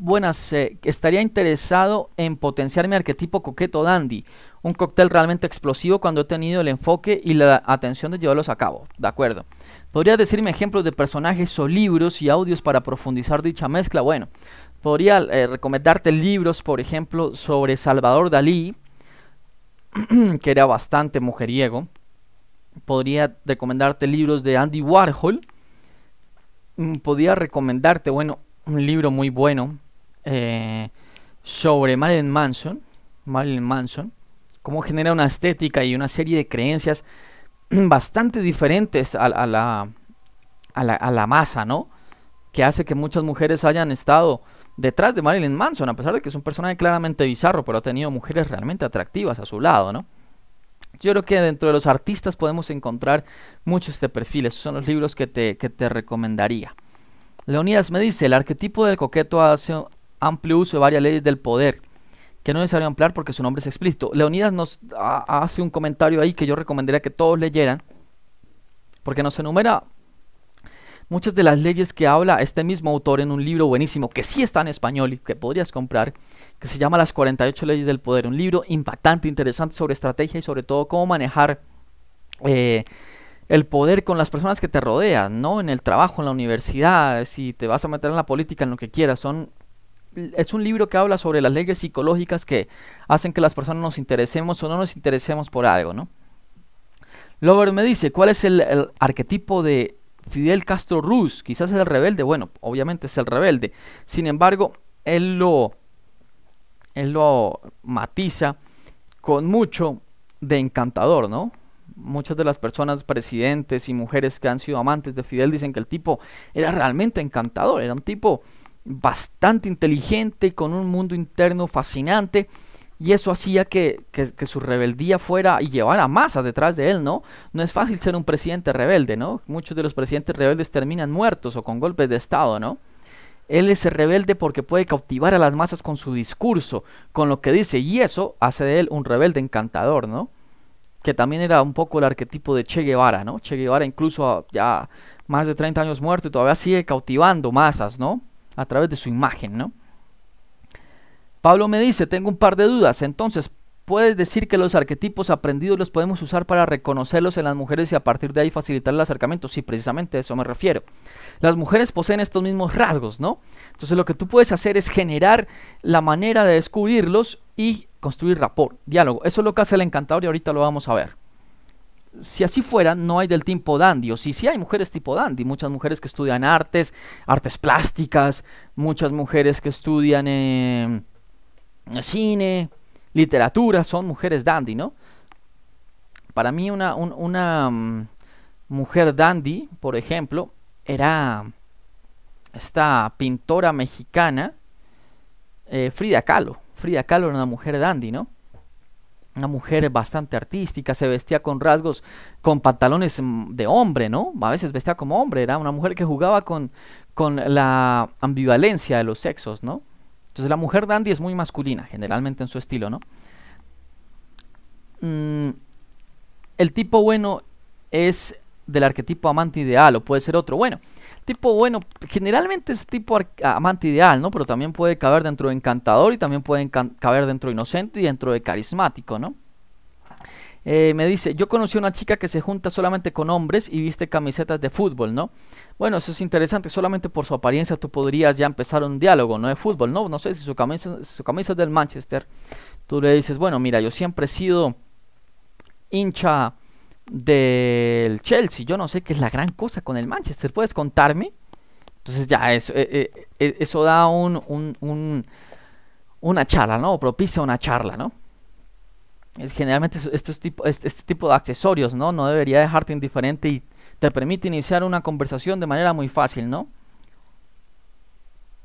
Speaker 1: buenas, eh, estaría interesado en potenciar mi arquetipo coqueto dandy. Un cóctel realmente explosivo cuando he tenido el enfoque y la atención de llevarlos a cabo. De acuerdo. ¿Podría decirme ejemplos de personajes o libros y audios para profundizar dicha mezcla? Bueno, podría eh, recomendarte libros, por ejemplo, sobre Salvador Dalí, que era bastante mujeriego. Podría recomendarte libros de Andy Warhol. Mm, podría recomendarte, bueno, un libro muy bueno eh, sobre Marilyn Manson, Marilyn Manson, cómo genera una estética y una serie de creencias bastante diferentes a, la, a, la, masa, ¿no? Que hace que muchas mujeres hayan estado detrás de Marilyn Manson, a pesar de que es un personaje claramente bizarro, pero ha tenido mujeres realmente atractivas a su lado, ¿no? Yo creo que dentro de los artistas podemos encontrar muchos este perfiles. Esos son los libros que te, que te recomendaría. Leonidas me dice, el arquetipo del coqueto hace, amplio uso de varias leyes del poder, que no es necesario ampliar porque su nombre es explícito. Leonidas nos ah, hace un comentario ahí que yo recomendaría que todos leyeran, porque nos enumera muchas de las leyes que habla este mismo autor en un libro buenísimo que sí está en español y que podrías comprar, que se llama Las 48 leyes del poder, un libro impactante, interesante sobre estrategia y sobre todo cómo manejar eh, el poder con las personas que te rodean, ¿no? En el trabajo, en la universidad, si te vas a meter en la política, en lo que quieras, son es un libro que habla sobre las leyes psicológicas que hacen que las personas nos interesemos o no nos interesemos por algo, ¿no? Lover me dice, ¿cuál es el, arquetipo de Fidel Castro Ruz? Quizás es el rebelde, bueno, obviamente es el rebelde. Sin embargo, él lo, él lo matiza con mucho de encantador, ¿no? Muchas de las personas, presidentes y mujeres que han sido amantes de Fidel, dicen que el tipo era realmente encantador, era un tipo bastante inteligente, con un mundo interno fascinante. Y eso hacía que, que, su rebeldía fuera y llevara masas detrás de él, ¿no? No es fácil ser un presidente rebelde, ¿no? Muchos de los presidentes rebeldes terminan muertos o con golpes de Estado, ¿no? Él es rebelde porque puede cautivar a las masas con su discurso, con lo que dice, y eso hace de él un rebelde encantador, ¿no? Que también era un poco el arquetipo de Che Guevara, ¿no? Che Guevara incluso ya más de 30 años muerto y todavía sigue cautivando masas, ¿no? a través de su imagen, ¿no? Pablo me dice, tengo un par de dudas, entonces, ¿puedes decir que los arquetipos aprendidos los podemos usar para reconocerlos en las mujeres y a partir de ahí facilitar el acercamiento? Sí, precisamente a eso me refiero. Las mujeres poseen estos mismos rasgos, ¿no? Entonces lo que tú puedes hacer es generar la manera de descubrirlos y construir rapor, diálogo. Eso es lo que hace el encantador y ahorita lo vamos a ver si así fuera, no hay del tipo dandy. O si sí hay mujeres tipo dandy, muchas mujeres que estudian artes, artes plásticas, muchas mujeres que estudian em, cine, literatura, son mujeres dandy, ¿no? Para mí una, mm, mujer dandy, por ejemplo, era esta pintora mexicana, eh, Frida Kahlo. Frida Kahlo era una mujer dandy, ¿no? una mujer bastante artística, se vestía con rasgos, con pantalones mm, de hombre, ¿no? A veces vestía como hombre, era una mujer que jugaba con, con la ambivalencia de los sexos, ¿no? Entonces la mujer dandy es muy masculina, generalmente en su estilo, ¿no? Mm, el tipo bueno es del arquetipo amante ideal o puede ser otro. Bueno, tipo bueno, generalmente es tipo ah, amante ideal, ¿no? Pero también puede caber dentro de encantador y también puede caber dentro de inocente y dentro de carismático, ¿no? Eh, me dice, yo conocí a una chica que se junta solamente con hombres y viste camisetas de fútbol, ¿no? Bueno, eso es interesante, solamente por su apariencia tú podrías ya empezar un diálogo, ¿no? De fútbol, ¿no? No sé si su camisa, su camisa es del Manchester. Tú le dices, bueno, mira, yo siempre he sido hincha del Chelsea. Yo no sé qué es la gran cosa con el Manchester. ¿Puedes contarme? Entonces ya eso, eh, eh, eh, eso da un, una charla, ¿no? Propicia una charla, ¿no? generalmente este, este, tipo de accesorios, ¿no? No debería dejarte indiferente y te permite iniciar una conversación de manera muy fácil, ¿no?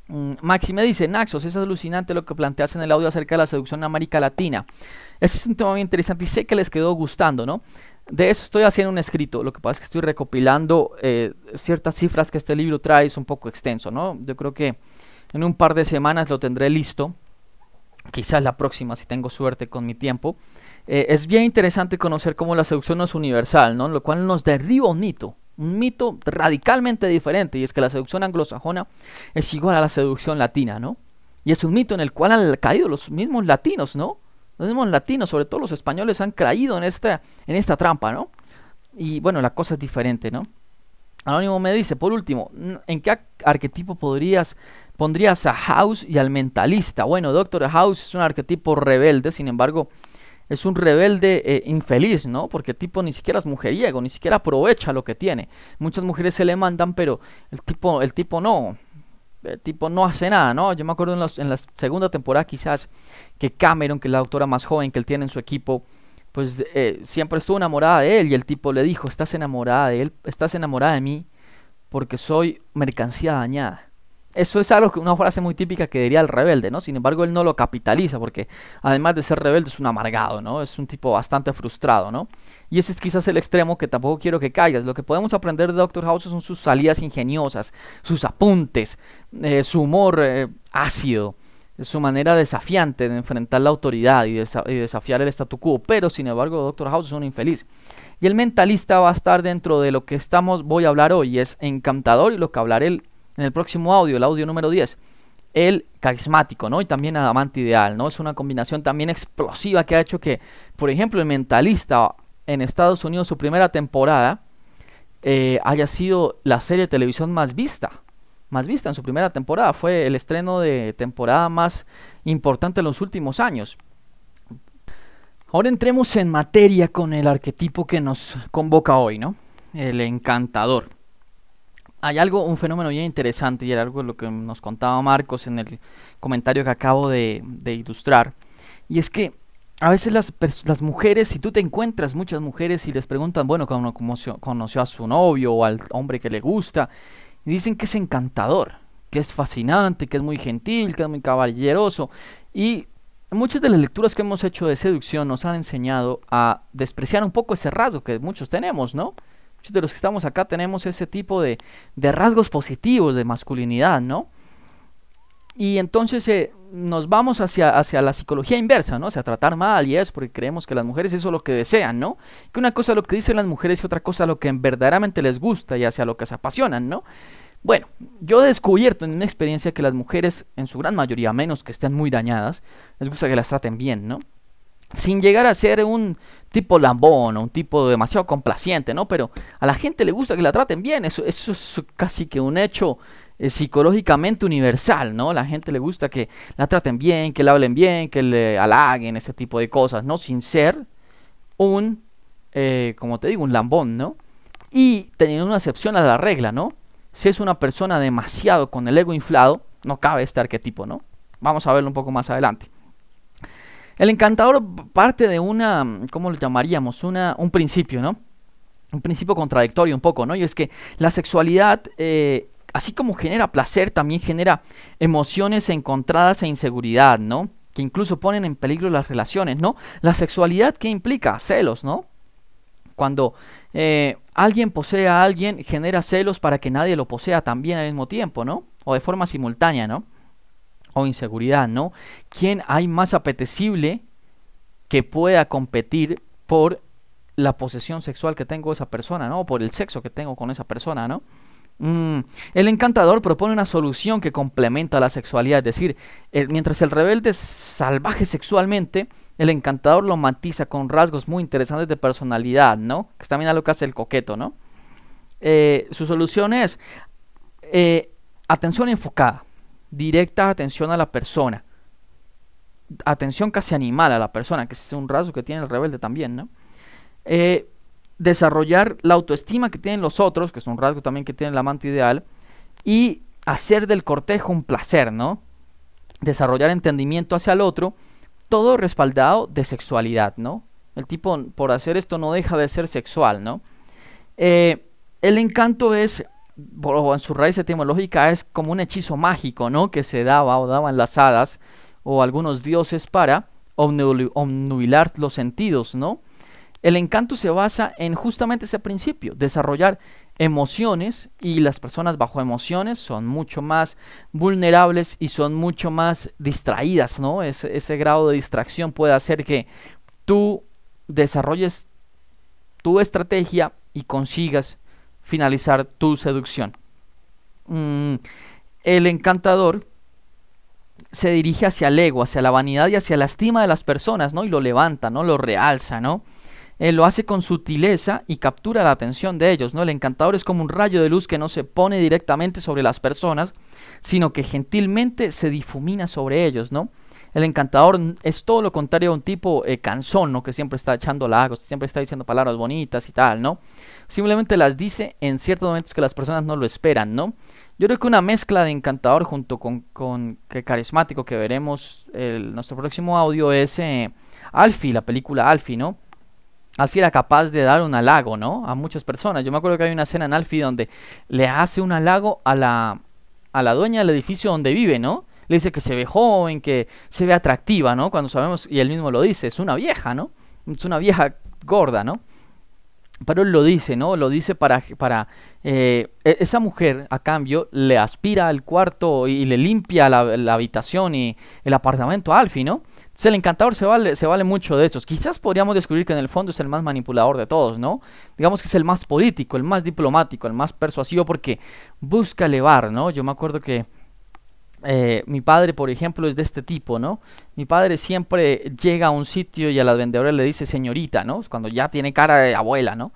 Speaker 1: Mm, Maxi me dice, Naxos, es alucinante lo que planteas en el audio acerca de la seducción en América Latina. Ese es un tema muy interesante y sé que les quedó gustando, ¿no? De eso estoy haciendo un escrito. Lo que pasa es que estoy recopilando eh, ciertas cifras que este libro trae. Es un poco extenso, ¿no? Yo creo que en un par de semanas lo tendré listo. Quizás la próxima, si tengo suerte con mi tiempo. Eh, es bien interesante conocer cómo la seducción no es universal, ¿no? Lo cual nos derriba un mito. Un mito radicalmente diferente. Y es que la seducción anglosajona es igual a la seducción latina, ¿no? Y es un mito en el cual han caído los mismos latinos, ¿no? los mismos latinos, sobre todo los españoles, han caído en esta, en esta trampa, ¿no? Y bueno, la cosa es diferente, ¿no? Anónimo me dice, por último, ¿en qué arquetipo podrías pondrías a House y al mentalista? Bueno, Doctor House es un arquetipo rebelde, sin embargo, es un rebelde eh, infeliz, ¿no? Porque el tipo ni siquiera es mujeriego, ni siquiera aprovecha lo que tiene. Muchas mujeres se le mandan, pero el tipo, el tipo no. Eh, tipo no hace nada, ¿no? Yo me acuerdo en, la segunda temporada quizás que Cameron, que es la autora más joven que él tiene en su equipo, pues eh, siempre estuvo enamorada de él y el tipo le dijo, estás enamorada de él, estás enamorada de mí porque soy mercancía dañada. Eso es algo que una frase muy típica que diría el rebelde, ¿no? Sin embargo, él no lo capitaliza porque además de ser rebelde es un amargado, ¿no? Es un tipo bastante frustrado, ¿no? Y ese es quizás el extremo que tampoco quiero que caigas. Lo que podemos aprender de Doctor House son sus salidas ingeniosas, sus apuntes, eh, su humor eh, ácido, su manera desafiante de enfrentar la autoridad y, desafiar el statu quo. Pero sin embargo, Doctor House es un infeliz. Y el mentalista va a estar dentro de lo que estamos voy a hablar hoy. Es encantador y lo que hablaré el en el próximo audio, el audio número 10, el carismático, ¿no? Y también Adamante Ideal, ¿no? Es una combinación también explosiva que ha hecho que, por ejemplo, el Mentalista en Estados Unidos, su primera temporada, eh, haya sido la serie de televisión más vista. Más vista en su primera temporada. Fue el estreno de temporada más importante en los últimos años. Ahora entremos en materia con el arquetipo que nos convoca hoy, ¿no? El encantador hay algo, un fenómeno bien interesante y era algo lo que nos contaba Marcos en el comentario que acabo de, ilustrar. Y es que a veces las, mujeres, si tú te encuentras muchas mujeres y les preguntan, bueno, cómo conoció, conoció a su novio o al hombre que le gusta, y dicen que es encantador, que es fascinante, que es muy gentil, que es muy caballeroso. Y muchas de las lecturas que hemos hecho de seducción nos han enseñado a despreciar un poco ese rasgo que muchos tenemos, ¿no? Muchos de los que estamos acá tenemos ese tipo de, rasgos positivos de masculinidad, ¿no? Y entonces eh, nos vamos hacia, hacia la psicología inversa, ¿no? O sea, tratar mal y es porque creemos que las mujeres eso es lo que desean, ¿no? Que una cosa es lo que dicen las mujeres y otra cosa es lo que verdaderamente les gusta y hacia lo que se apasionan, ¿no? Bueno, yo he descubierto en una experiencia que las mujeres, en su gran mayoría, menos que estén muy dañadas, les gusta que las traten bien, ¿no? Sin llegar a ser un tipo lambón o un tipo demasiado complaciente, ¿no? Pero a la gente le gusta que la traten bien, eso, es casi que un hecho eh, psicológicamente universal, ¿no? La gente le gusta que la traten bien, que le hablen bien, que le halaguen, ese tipo de cosas, ¿no? Sin ser un, eh, como te digo, un lambón, ¿no? Y teniendo una excepción a la regla, ¿no? Si es una persona demasiado con el ego inflado, no cabe este arquetipo, ¿no? Vamos a verlo un poco más adelante. El encantador parte de una, ¿cómo lo llamaríamos? Una, un principio, ¿no? Un principio contradictorio un poco, ¿no? Y es que la sexualidad, eh, así como genera placer, también genera emociones encontradas e inseguridad, ¿no? Que incluso ponen en peligro las relaciones, ¿no? La sexualidad, ¿qué implica? Celos, ¿no? Cuando eh, alguien posee a alguien, genera celos para que nadie lo posea también al mismo tiempo, ¿no? O de forma simultánea, ¿no? o inseguridad, ¿no? ¿Quién hay más apetecible que pueda competir por la posesión sexual que tengo esa persona, ¿no? por el sexo que tengo con esa persona, ¿no? Mm, el encantador propone una solución que complementa la sexualidad, es decir, mientras el rebelde salvaje sexualmente, el encantador lo matiza con rasgos muy interesantes de personalidad, ¿no? Que es también algo que hace el coqueto, ¿no? Eh, su solución es eh, atención enfocada directa atención a la persona. Atención casi animal a la persona, que es un rasgo que tiene el rebelde también, ¿no? Eh, desarrollar la autoestima que tienen los otros, que es un rasgo también que tiene el amante ideal, y hacer del cortejo un placer, ¿no? Desarrollar entendimiento hacia el otro, todo respaldado de sexualidad, ¿no? El tipo por hacer esto no deja de ser sexual, ¿no? Eh, el encanto es o en su raíz etimológica es como un hechizo mágico, ¿no? Que se daba o daban las hadas o algunos dioses para obnubilar los sentidos, ¿no? El encanto se basa en justamente ese principio, desarrollar emociones y las personas bajo emociones son mucho más vulnerables y son mucho más distraídas, ¿no? ese grado de distracción puede hacer que tú desarrolles tu estrategia y consigas finalizar tu seducción. Mm, el encantador se dirige hacia el ego, hacia la vanidad y hacia la estima de las personas, ¿no? Y lo levanta, ¿no? Lo realza, ¿no? lo hace con sutileza y captura la atención de ellos, ¿no? El encantador es como un rayo de luz que no se pone directamente sobre las personas, sino que gentilmente se difumina sobre ellos, ¿no? El encantador es todo lo contrario a un tipo eh, cansón, ¿no? Que siempre está echando lagos, siempre está diciendo palabras bonitas y tal, ¿no? Simplemente las dice en ciertos momentos que las personas no lo esperan, ¿no? Yo creo que una mezcla de encantador junto con, que carismático que veremos en nuestro próximo audio es Alfi, eh, Alfie, la película Alfie, ¿no? Alfie era capaz de dar un halago, ¿no? A muchas personas. Yo me acuerdo que hay una escena en Alfie donde le hace un halago a la, a la dueña del edificio donde vive, ¿no? Le dice que se ve joven, que se ve atractiva, ¿no? Cuando sabemos, y él mismo lo dice, es una vieja, ¿no? Es una vieja gorda, ¿no? Pero él lo dice, ¿no? Lo dice para... para eh, e-, esa mujer, a cambio, le aspira al cuarto y le limpia la, habitación y el apartamento a Alfie, ¿no? Entonces el encantador se vale, se vale mucho de esos. Quizás podríamos descubrir que en el fondo es el más manipulador de todos, ¿no? Digamos que es el más político, el más diplomático, el más persuasivo porque busca elevar, ¿no? Yo me acuerdo que eh, mi padre, por ejemplo, es de este tipo, ¿no? Mi padre siempre llega a un sitio y a las vendedoras le dice señorita, ¿no? Cuando ya tiene cara de abuela, ¿no?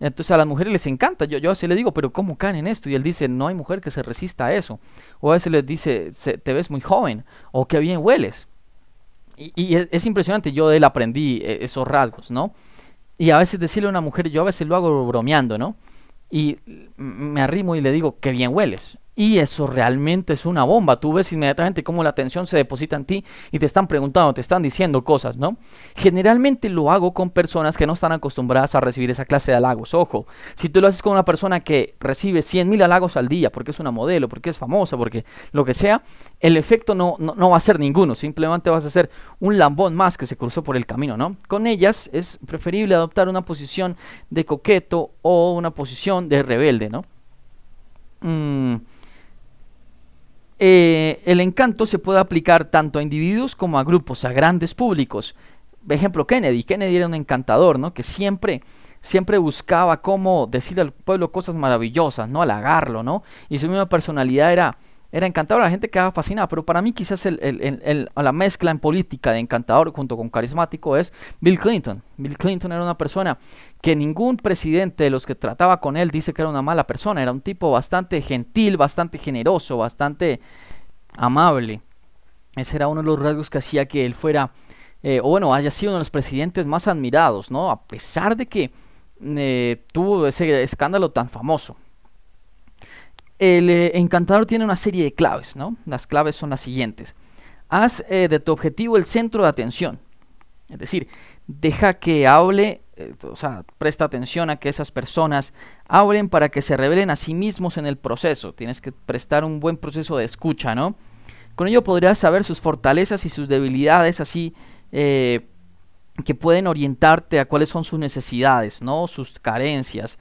Speaker 1: Entonces a las mujeres les encanta. Yo, yo a veces le digo, pero ¿cómo caen en esto? Y él dice, no hay mujer que se resista a eso. O a veces les dice, te ves muy joven o qué bien hueles. Y, es, impresionante, yo de él aprendí eh, esos rasgos, ¿no? Y a veces decirle a una mujer, yo a veces lo hago bromeando, ¿no? Y me arrimo y le digo, qué bien hueles. Y eso realmente es una bomba. Tú ves inmediatamente cómo la atención se deposita en ti y te están preguntando, te están diciendo cosas, ¿no? Generalmente lo hago con personas que no están acostumbradas a recibir esa clase de halagos. Ojo, si tú lo haces con una persona que recibe 100.000 halagos al día porque es una modelo, porque es famosa, porque lo que sea, el efecto no, va a ser ninguno. Simplemente vas a ser un lambón más que se cruzó por el camino, ¿no? Con ellas es preferible adoptar una posición de coqueto o una posición de rebelde, ¿no? Mmm eh, el encanto se puede aplicar tanto a individuos como a grupos, a grandes públicos. ejemplo, Kennedy. Kennedy era un encantador, ¿no? Que siempre, siempre buscaba cómo decir al pueblo cosas maravillosas, ¿no? Halagarlo, ¿no? Y su misma personalidad era era encantador, la gente quedaba fascinada, pero para mí quizás la mezcla en política de encantador junto con carismático es Bill Clinton. Bill Clinton era una persona que ningún presidente de los que trataba con él dice que era una mala persona, era un tipo bastante gentil, bastante generoso, bastante amable. Ese era uno de los rasgos que hacía que él fuera, eh, o bueno, haya sido uno de los presidentes más admirados, ¿no? A pesar de que eh, tuvo ese escándalo tan famoso el eh, encantador tiene una serie de claves, ¿no? Las claves son las siguientes. Haz eh, de tu objetivo el centro de atención. Es decir, deja que hable, eh, o sea, presta atención a que esas personas hablen para que se revelen a sí mismos en el proceso. Tienes que prestar un buen proceso de escucha, ¿no? Con ello podrás saber sus fortalezas y sus debilidades, así que pueden orientarte a cuáles son sus necesidades, ¿no? Sus carencias,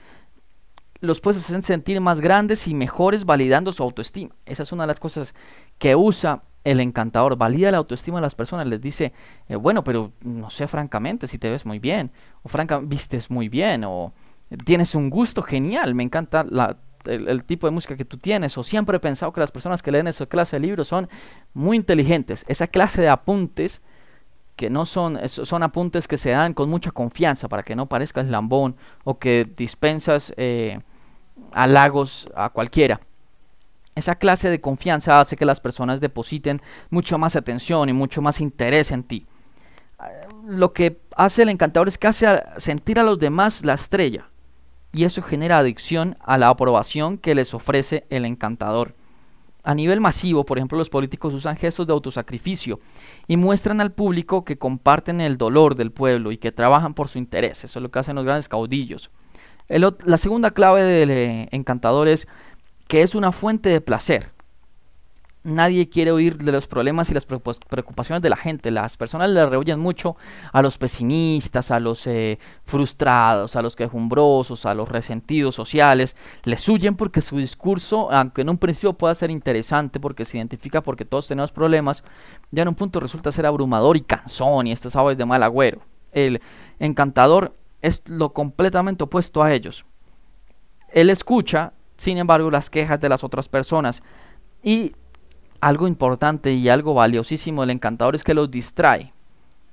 Speaker 1: los puedes hacer sentir más grandes y mejores validando su autoestima. Esa es una de las cosas que usa el encantador. Valida la autoestima de las personas. Les dice, eh, bueno, pero no sé francamente si te ves muy bien. O francamente, vistes muy bien. O tienes un gusto genial. Me encanta la el, tipo de música que tú tienes, o siempre he pensado que las personas que leen esa clase de libros son muy inteligentes. Esa clase de apuntes que no son, son apuntes que se dan con mucha confianza para que no parezcas lambón o que dispensas eh, halagos a cualquiera. Esa clase de confianza hace que las personas depositen mucho más atención y mucho más interés en ti. Eh, lo que hace el encantador es que hace sentir a los demás la estrella. Y eso genera adicción a la aprobación que les ofrece el encantador. A nivel masivo, por ejemplo, los políticos usan gestos de autosacrificio y muestran al público que comparten el dolor del pueblo y que trabajan por su interés. Eso es lo que hacen los grandes caudillos la segunda clave del eh, encantador es que es una fuente de placer. Nadie quiere oír de los problemas y las preocupaciones de la gente. Las personas le rehuyen mucho a los pesimistas, a los eh, frustrados, a los quejumbrosos, a los resentidos sociales. Les huyen porque su discurso, aunque en un principio pueda ser interesante porque se identifica porque todos tenemos problemas, ya en un punto resulta ser abrumador y cansón y estas aves de mal agüero. El encantador es lo completamente opuesto a ellos. Él escucha, sin embargo, las quejas de las otras personas. Y algo importante y algo valiosísimo del encantador es que los distrae.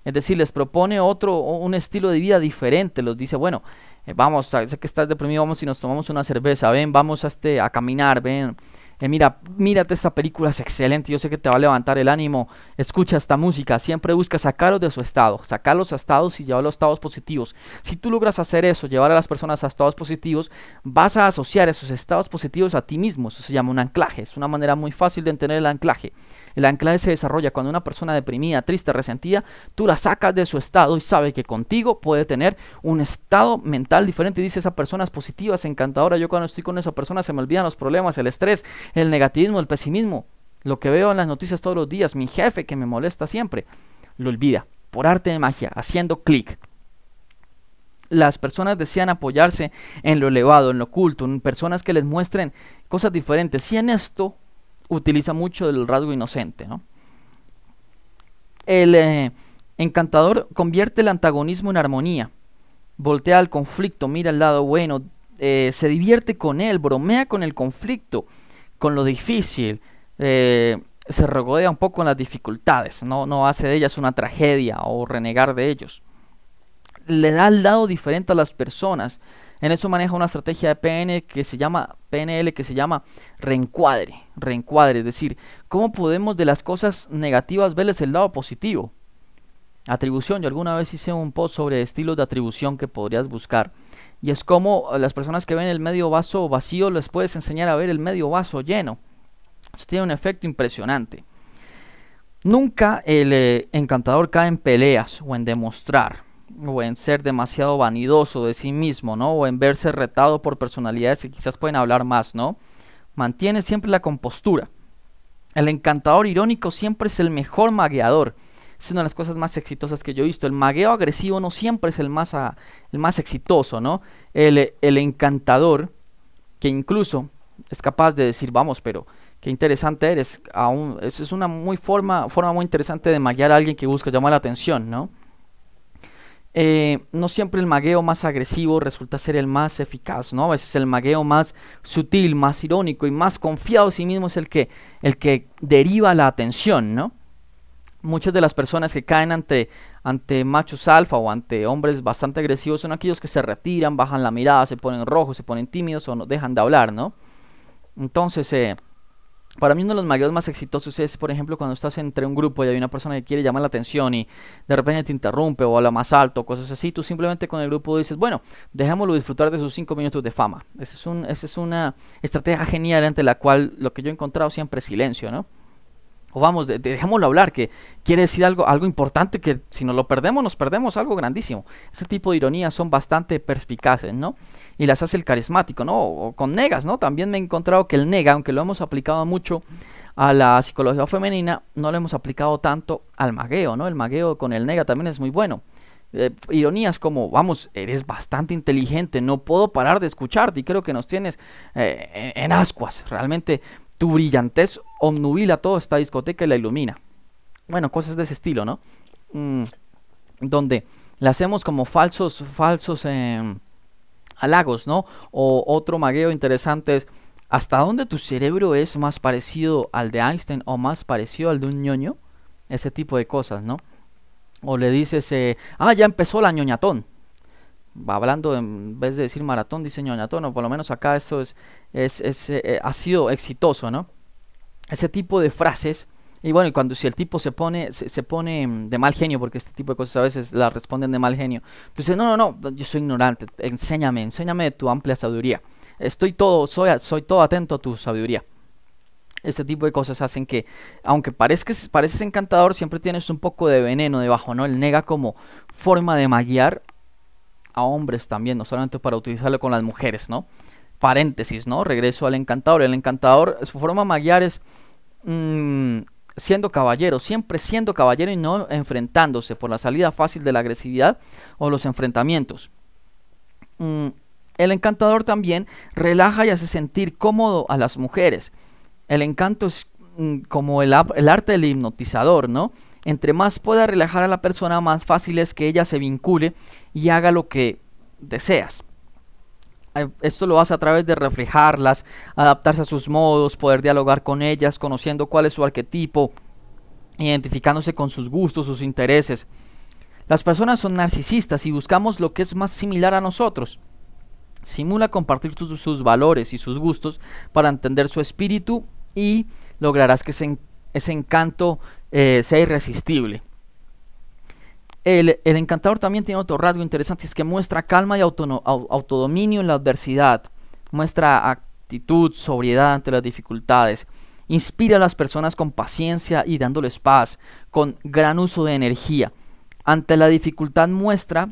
Speaker 1: Es decir, les propone otro, un estilo de vida diferente. Los dice, bueno, eh, vamos, sé que estás deprimido, vamos y nos tomamos una cerveza, ven, vamos a, este, a caminar, ven, eh, mira, mírate esta película, es excelente, yo sé que te va a levantar el ánimo. Escucha esta música, siempre busca sacarlos de su estado, sacarlos a estados y llevarlos a estados positivos. Si tú logras hacer eso, llevar a las personas a estados positivos, vas a asociar esos estados positivos a ti mismo. Eso se llama un anclaje, es una manera muy fácil de entender el anclaje. El anclaje se desarrolla cuando una persona deprimida, triste, resentida, tú la sacas de su estado y sabe que contigo puede tener un estado mental diferente. Dice, esa persona es positiva, es encantadora. Yo cuando estoy con esa persona se me olvidan los problemas, el estrés, el negativismo, el pesimismo. Lo que veo en las noticias todos los días, mi jefe que me molesta siempre, lo olvida por arte de magia, haciendo clic las personas desean apoyarse en lo elevado, en lo oculto, en personas que les muestren cosas diferentes. Y en esto utiliza mucho el rasgo inocente. ¿no? El eh, encantador convierte el antagonismo en armonía, voltea al conflicto, mira el lado bueno, eh, se divierte con él, bromea con el conflicto, con lo difícil, eh, se regodea un poco en las dificultades, no, no hace de ellas una tragedia o renegar de ellos. Le da el lado diferente a las personas, en eso maneja una estrategia de PN que se llama PNL que se llama reencuadre, reencuadre, es decir, cómo podemos de las cosas negativas verles el lado positivo. Atribución, yo alguna vez hice un post sobre estilos de atribución que podrías buscar. Y es como eh, las personas que ven el medio vaso vacío les puedes enseñar a ver el medio vaso lleno. Eso tiene un efecto impresionante. Nunca el eh, encantador cae en peleas o en demostrar o en ser demasiado vanidoso de sí mismo, ¿no? O en verse retado por personalidades que quizás pueden hablar más, ¿no? Mantiene siempre la compostura. El encantador irónico siempre es el mejor magueador. Es una de las cosas más exitosas que yo he visto. El magueo agresivo no siempre es el más, ah, el más exitoso, ¿no? El, el encantador, que incluso es capaz de decir, vamos, pero qué interesante eres. Aún, es, una muy forma, forma muy interesante de maguear a alguien que busca llamar la atención, ¿no? Eh, no siempre el magueo más agresivo resulta ser el más eficaz, ¿no? A veces el magueo más sutil, más irónico y más confiado en sí mismo es el que, el que deriva la atención, ¿no? Muchas de las personas que caen ante, ante machos alfa o ante hombres bastante agresivos son aquellos que se retiran, bajan la mirada, se ponen rojos, se ponen tímidos o no dejan de hablar, ¿no? Entonces, eh, para mí uno de los mayores más exitosos es, por ejemplo, cuando estás entre un grupo y hay una persona que quiere llamar la atención y de repente te interrumpe o habla más alto, cosas así, tú simplemente con el grupo dices, bueno, dejémoslo disfrutar de sus cinco minutos de fama. es, esa es una estrategia genial ante la cual lo que yo he encontrado siempre es silencio, ¿no? o vamos, dejémoslo hablar, que quiere decir algo, algo importante que si nos lo perdemos, nos perdemos algo grandísimo. Ese tipo de ironías son bastante perspicaces, ¿no? Y las hace el carismático, ¿no? O con negas, ¿no? También me he encontrado que el nega, aunque lo hemos aplicado mucho a la psicología femenina, no lo hemos aplicado tanto al magueo, ¿no? El magueo con el nega también es muy bueno. Eh, ironías como, vamos, eres bastante inteligente, no puedo parar de escucharte y creo que nos tienes eh, en ascuas. Realmente tu brillantez omnubila toda esta discoteca y la ilumina. Bueno, cosas de ese estilo, ¿no? Mm, donde le hacemos como falsos, falsos em, halagos, ¿no? O otro magueo interesante es, ¿hasta dónde tu cerebro es más parecido al de Einstein o más parecido al de un ñoño? Ese tipo de cosas, ¿no? O le dices, eh, ah, ya empezó la ñoñatón. Va hablando, en vez de decir maratón, dice ñoñatón, o por lo menos acá esto es, es, eh, ha sido exitoso, ¿no? ese tipo de frases. Y bueno, y cuando si el tipo se pone, se, pone mm, de mal genio, porque este tipo de cosas a veces la responden de mal genio, tú dices, no, no, no, yo soy ignorante, enséñame, enséñame tu amplia sabiduría. Estoy todo, soy, soy todo atento a tu sabiduría. Este tipo de cosas hacen que, aunque parezca pareces encantador, siempre tienes un poco de veneno debajo, ¿no? El nega como forma de maguiar a hombres también, no solamente para utilizarlo con las mujeres, ¿no? paréntesis, ¿no? Regreso al encantador. El encantador, su forma maquillar es mm, siendo caballero, siempre siendo caballero y no enfrentándose por la salida fácil de la agresividad o los enfrentamientos. Mm, el encantador también relaja y hace sentir cómodo a las mujeres. El encanto es mm, como el, el arte del hipnotizador, ¿no? Entre más pueda relajar a la persona, más fácil es que ella se vincule y haga lo que deseas. Eh, esto lo hace a través de reflejarlas, adaptarse a sus modos, poder dialogar con ellas, conociendo cuál es su arquetipo, identificándose con sus gustos, sus intereses. Las personas son narcisistas y buscamos lo que es más similar a nosotros. Simula compartir sus valores y sus gustos para entender su espíritu y lograrás que ese, encanto eh, sea irresistible. El, encantador también tiene otro rasgo interesante, es que muestra calma y autodominio en la adversidad, muestra actitud, sobriedad ante las dificultades, inspira a las personas con paciencia y dándoles paz, con gran uso de energía. Ante la dificultad muestra,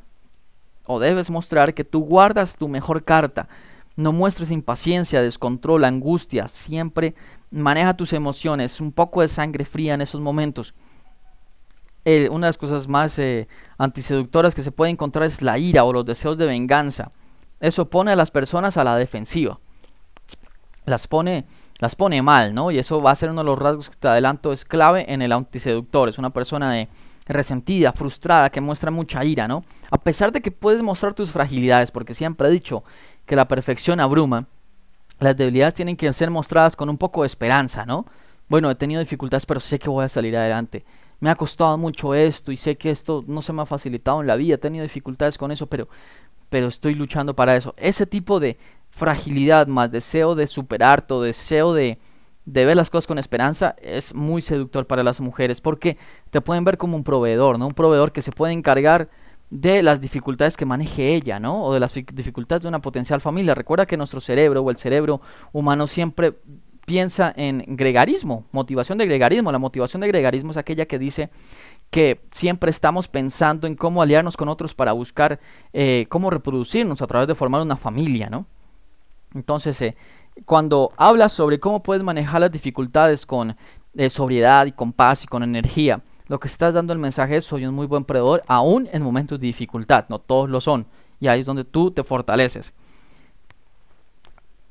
Speaker 1: o debes mostrar, que tú guardas tu mejor carta, no muestres impaciencia, descontrol, angustia, siempre maneja tus emociones, un poco de sangre fría en esos momentos. Eh, una de las cosas más eh, antiseductoras que se puede encontrar es la ira o los deseos de venganza. Eso pone a las personas a la defensiva. Las pone, las pone mal, ¿no? Y eso va a ser uno de los rasgos que te adelanto es clave en el antiseductor. Es una persona de eh, resentida, frustrada, que muestra mucha ira, ¿no? A pesar de que puedes mostrar tus fragilidades, porque siempre he dicho que la perfección abruma, las debilidades tienen que ser mostradas con un poco de esperanza, ¿no? Bueno, he tenido dificultades, pero sé que voy a salir adelante me ha costado mucho esto y sé que esto no se me ha facilitado en la vida, he tenido dificultades con eso, pero, pero estoy luchando para eso. Ese tipo de fragilidad más deseo de superar todo, deseo de, de ver las cosas con esperanza es muy seductor para las mujeres porque te pueden ver como un proveedor, ¿no? Un proveedor que se puede encargar de las dificultades que maneje ella, ¿no? O de las dificultades de una potencial familia. Recuerda que nuestro cerebro o el cerebro humano siempre piensa en gregarismo, motivación de gregarismo. La motivación de gregarismo es aquella que dice que siempre estamos pensando en cómo aliarnos con otros para buscar eh, cómo reproducirnos a través de formar una familia, ¿no? Entonces, eh, cuando hablas sobre cómo puedes manejar las dificultades con eh, sobriedad y con paz y con energía, lo que estás dando el mensaje es soy un muy buen predador, aún en momentos de dificultad, no todos lo son, y ahí es donde tú te fortaleces.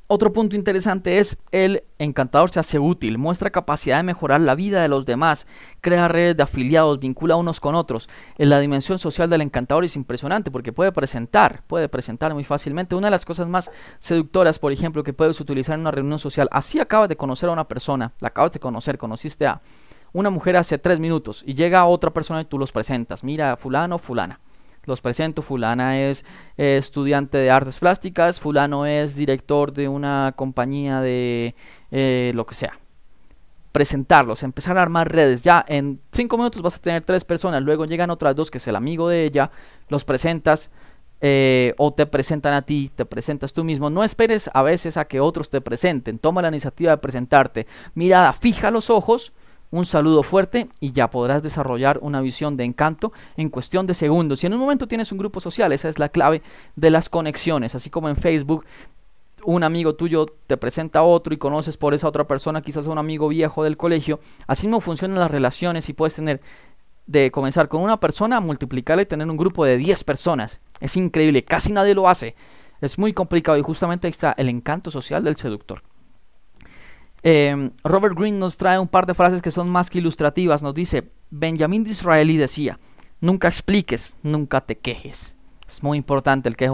Speaker 1: Otro punto interesante es el encantador se hace útil, muestra capacidad de mejorar la vida de los demás, crea redes de afiliados, vincula unos con otros. En la dimensión social del encantador es impresionante porque puede presentar, puede presentar muy fácilmente. Una de las cosas más seductoras, por ejemplo, que puedes utilizar en una reunión social, así acabas de conocer a una persona, la acabas de conocer, conociste a una mujer hace tres minutos y llega otra persona y tú los presentas, mira, fulano, fulana los presento. Fulana es eh, estudiante de artes plásticas, fulano es director de una compañía de eh, lo que sea. Presentarlos, empezar a armar redes. Ya en cinco minutos vas a tener tres personas, luego llegan otras dos que es el amigo de ella, los presentas. Eh, o te presentan a ti, te presentas tú mismo. No esperes a veces a que otros te presenten. Toma la iniciativa de presentarte. Mirada, fija los ojos un saludo fuerte y ya podrás desarrollar una visión de encanto en cuestión de segundos. Si en un momento tienes un grupo social, esa es la clave de las conexiones, así como en Facebook un amigo tuyo te presenta a otro y conoces por esa otra persona, quizás a un amigo viejo del colegio. Así mismo funcionan las relaciones y puedes tener de comenzar con una persona, multiplicarla y tener un grupo de 10 personas. Es increíble, casi nadie lo hace. Es muy complicado y justamente ahí está el encanto social del seductor. Em, Robert Green nos trae un par de frases que son más que ilustrativas. Nos dice, Benjamín Disraeli decía, nunca expliques, nunca te quejes. Es muy importante, el que es,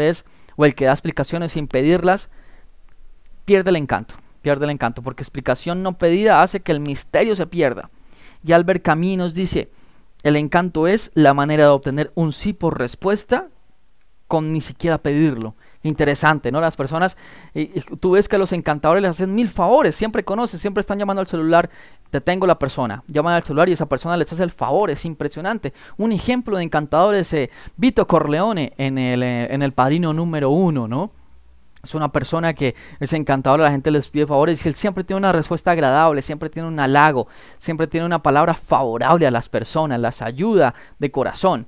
Speaker 1: es o el que da explicaciones sin pedirlas, pierde el encanto, pierde el encanto, porque explicación no pedida hace que el misterio se pierda. Y Albert Camus nos dice, el encanto es la manera de obtener un sí por respuesta con ni siquiera pedirlo interesante, ¿no? Las personas, y, tú ves que los encantadores les hacen mil favores, siempre conoces, siempre están llamando al celular, te tengo la persona, llaman al celular y esa persona les hace el favor, es impresionante. Un ejemplo de encantadores, es eh, Vito Corleone eh, en el, padrino número uno, ¿no? Es una persona que es encantadora, la gente les pide favores y él siempre tiene una respuesta agradable, siempre tiene un halago, siempre tiene una palabra favorable a las personas, las ayuda de corazón.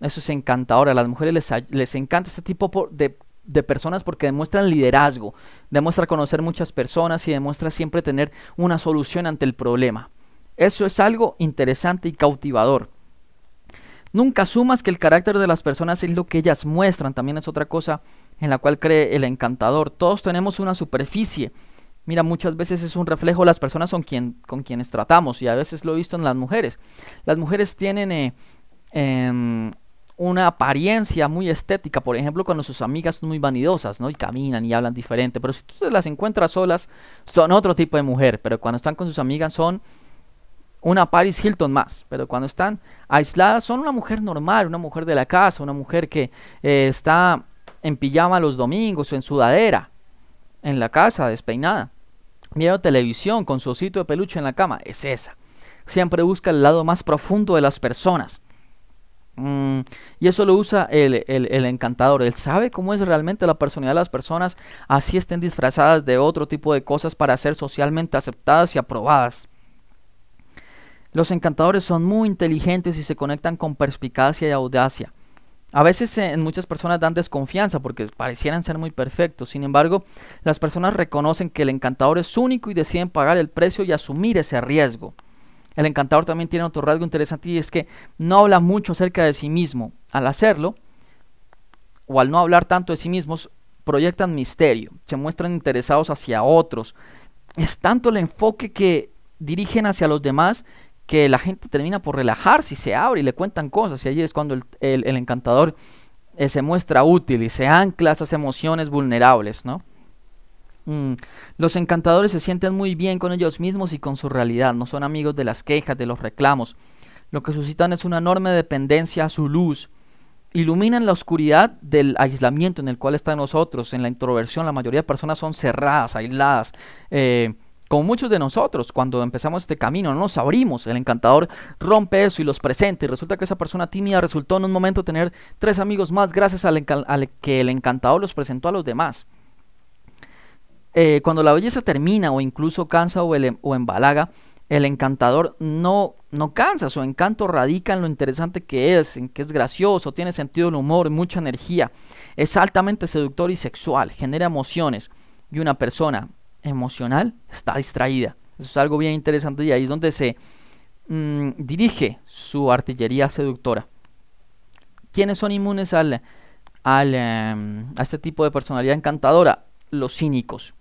Speaker 1: Eso es encantador, a las mujeres les, les encanta este tipo de de personas porque demuestran liderazgo, demuestra conocer muchas personas y demuestra siempre tener una solución ante el problema. Eso es algo interesante y cautivador. Nunca sumas que el carácter de las personas es lo que ellas muestran, también es otra cosa en la cual cree el encantador. Todos tenemos una superficie. Mira, muchas veces es un reflejo de las personas con, quien, con quienes tratamos y a veces lo he visto en las mujeres. Las mujeres tienen... Eh, em, una apariencia muy estética, por ejemplo, cuando sus amigas son muy vanidosas, ¿no? Y caminan y hablan diferente, pero si tú te las encuentras solas, son otro tipo de mujer, pero cuando están con sus amigas son una Paris Hilton más, pero cuando están aisladas son una mujer normal, una mujer de la casa, una mujer que eh, está en pijama los domingos o en sudadera, en la casa, despeinada, viendo televisión con su osito de peluche en la cama, es esa. Siempre busca el lado más profundo de las personas. Mm, y eso lo usa el, el, encantador. Él sabe cómo es realmente la personalidad de las personas, así estén disfrazadas de otro tipo de cosas para ser socialmente aceptadas y aprobadas. Los encantadores son muy inteligentes y se conectan con perspicacia y audacia. A veces eh, en muchas personas dan desconfianza porque parecieran ser muy perfectos. Sin embargo, las personas reconocen que el encantador es único y deciden pagar el precio y asumir ese riesgo. El encantador también tiene otro rasgo interesante y es que no habla mucho acerca de sí mismo. Al hacerlo, o al no hablar tanto de sí mismos, proyectan misterio, se muestran interesados hacia otros. Es tanto el enfoque que dirigen hacia los demás que la gente termina por relajarse y se abre y le cuentan cosas. Y allí es cuando el, encantador eh, se muestra útil y se ancla a esas emociones vulnerables, ¿no? Mm. Los encantadores se sienten muy bien con ellos mismos y con su realidad, no son amigos de las quejas, de los reclamos. Lo que suscitan es una enorme dependencia a su luz. Iluminan la oscuridad del aislamiento en el cual están nosotros, en la introversión. La mayoría de personas son cerradas, aisladas. Eh, como muchos de nosotros, cuando empezamos este camino, no nos abrimos. El encantador rompe eso y los presenta. Y resulta que esa persona tímida resultó en un momento tener tres amigos más gracias al que el encantador los presentó a los demás. Eh, cuando la belleza termina o incluso cansa o, embalaga, el encantador no, no cansa, su encanto radica en lo interesante que es, en que es gracioso, tiene sentido el humor, mucha energía, es altamente seductor y sexual, genera emociones y una persona emocional está distraída. Eso es algo bien interesante y ahí es donde se mm, dirige su artillería seductora. ¿Quiénes son inmunes al, em, a este tipo de personalidad encantadora? Los cínicos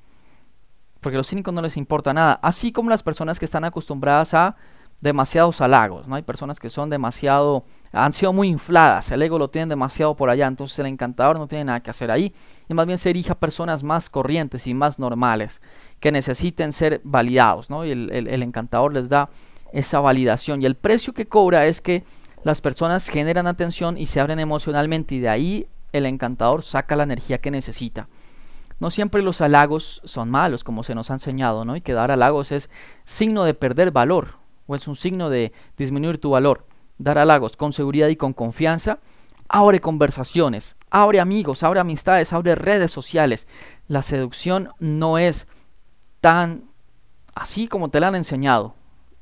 Speaker 1: porque los cínicos no les importa nada, así como las personas que están acostumbradas a demasiados halagos, ¿no? Hay personas que son demasiado, han sido muy infladas, el ego lo tienen demasiado por allá, entonces el encantador no tiene nada que hacer ahí, y más bien se erige a personas más corrientes y más normales, que necesiten ser validados, ¿no? Y el encantador les da esa validación, y el precio que cobra es que las personas generan atención y se abren emocionalmente, y de ahí el encantador saca la energía que necesita. No siempre los halagos son malos, como se nos ha enseñado, ¿no? Y que dar halagos es signo de perder valor, o es un signo de disminuir tu valor. Dar halagos con seguridad y con confianza abre conversaciones, abre amigos, abre amistades, abre redes sociales. La seducción no es tan así como te la han enseñado.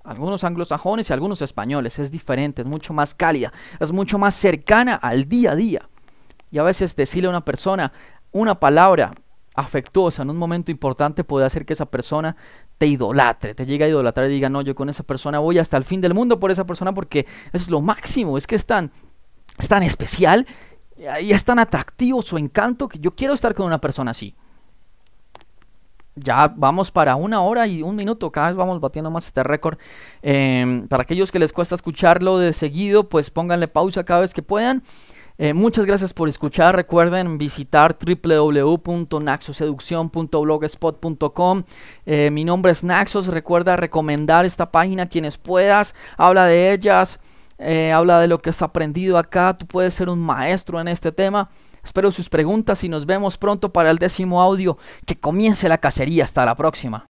Speaker 1: Algunos anglosajones y algunos españoles. Es diferente, es mucho más cálida, es mucho más cercana al día a día. Y a veces decirle a una persona una palabra afectuosa en un momento importante puede hacer que esa persona te idolatre, te llegue a idolatrar y diga, no, yo con esa persona voy hasta el fin del mundo por esa persona porque es lo máximo, es que es tan, especial y es tan atractivo su encanto que yo quiero estar con una persona así. Ya vamos para una hora y un minuto, cada vez vamos batiendo más este récord. Em, para aquellos que les cuesta escucharlo de seguido, pues pónganle pausa cada vez que puedan. Eh, muchas gracias por escuchar. Recuerden visitar www.naxoseducción.blogspot.com. Eh, mi nombre es Naxos. Recuerda recomendar esta página a quienes puedas. Habla de ellas. Eh, habla de lo que has aprendido acá. Tú puedes ser un maestro en este tema. Espero sus preguntas y nos vemos pronto para el décimo audio. Que comience la cacería. Hasta la próxima.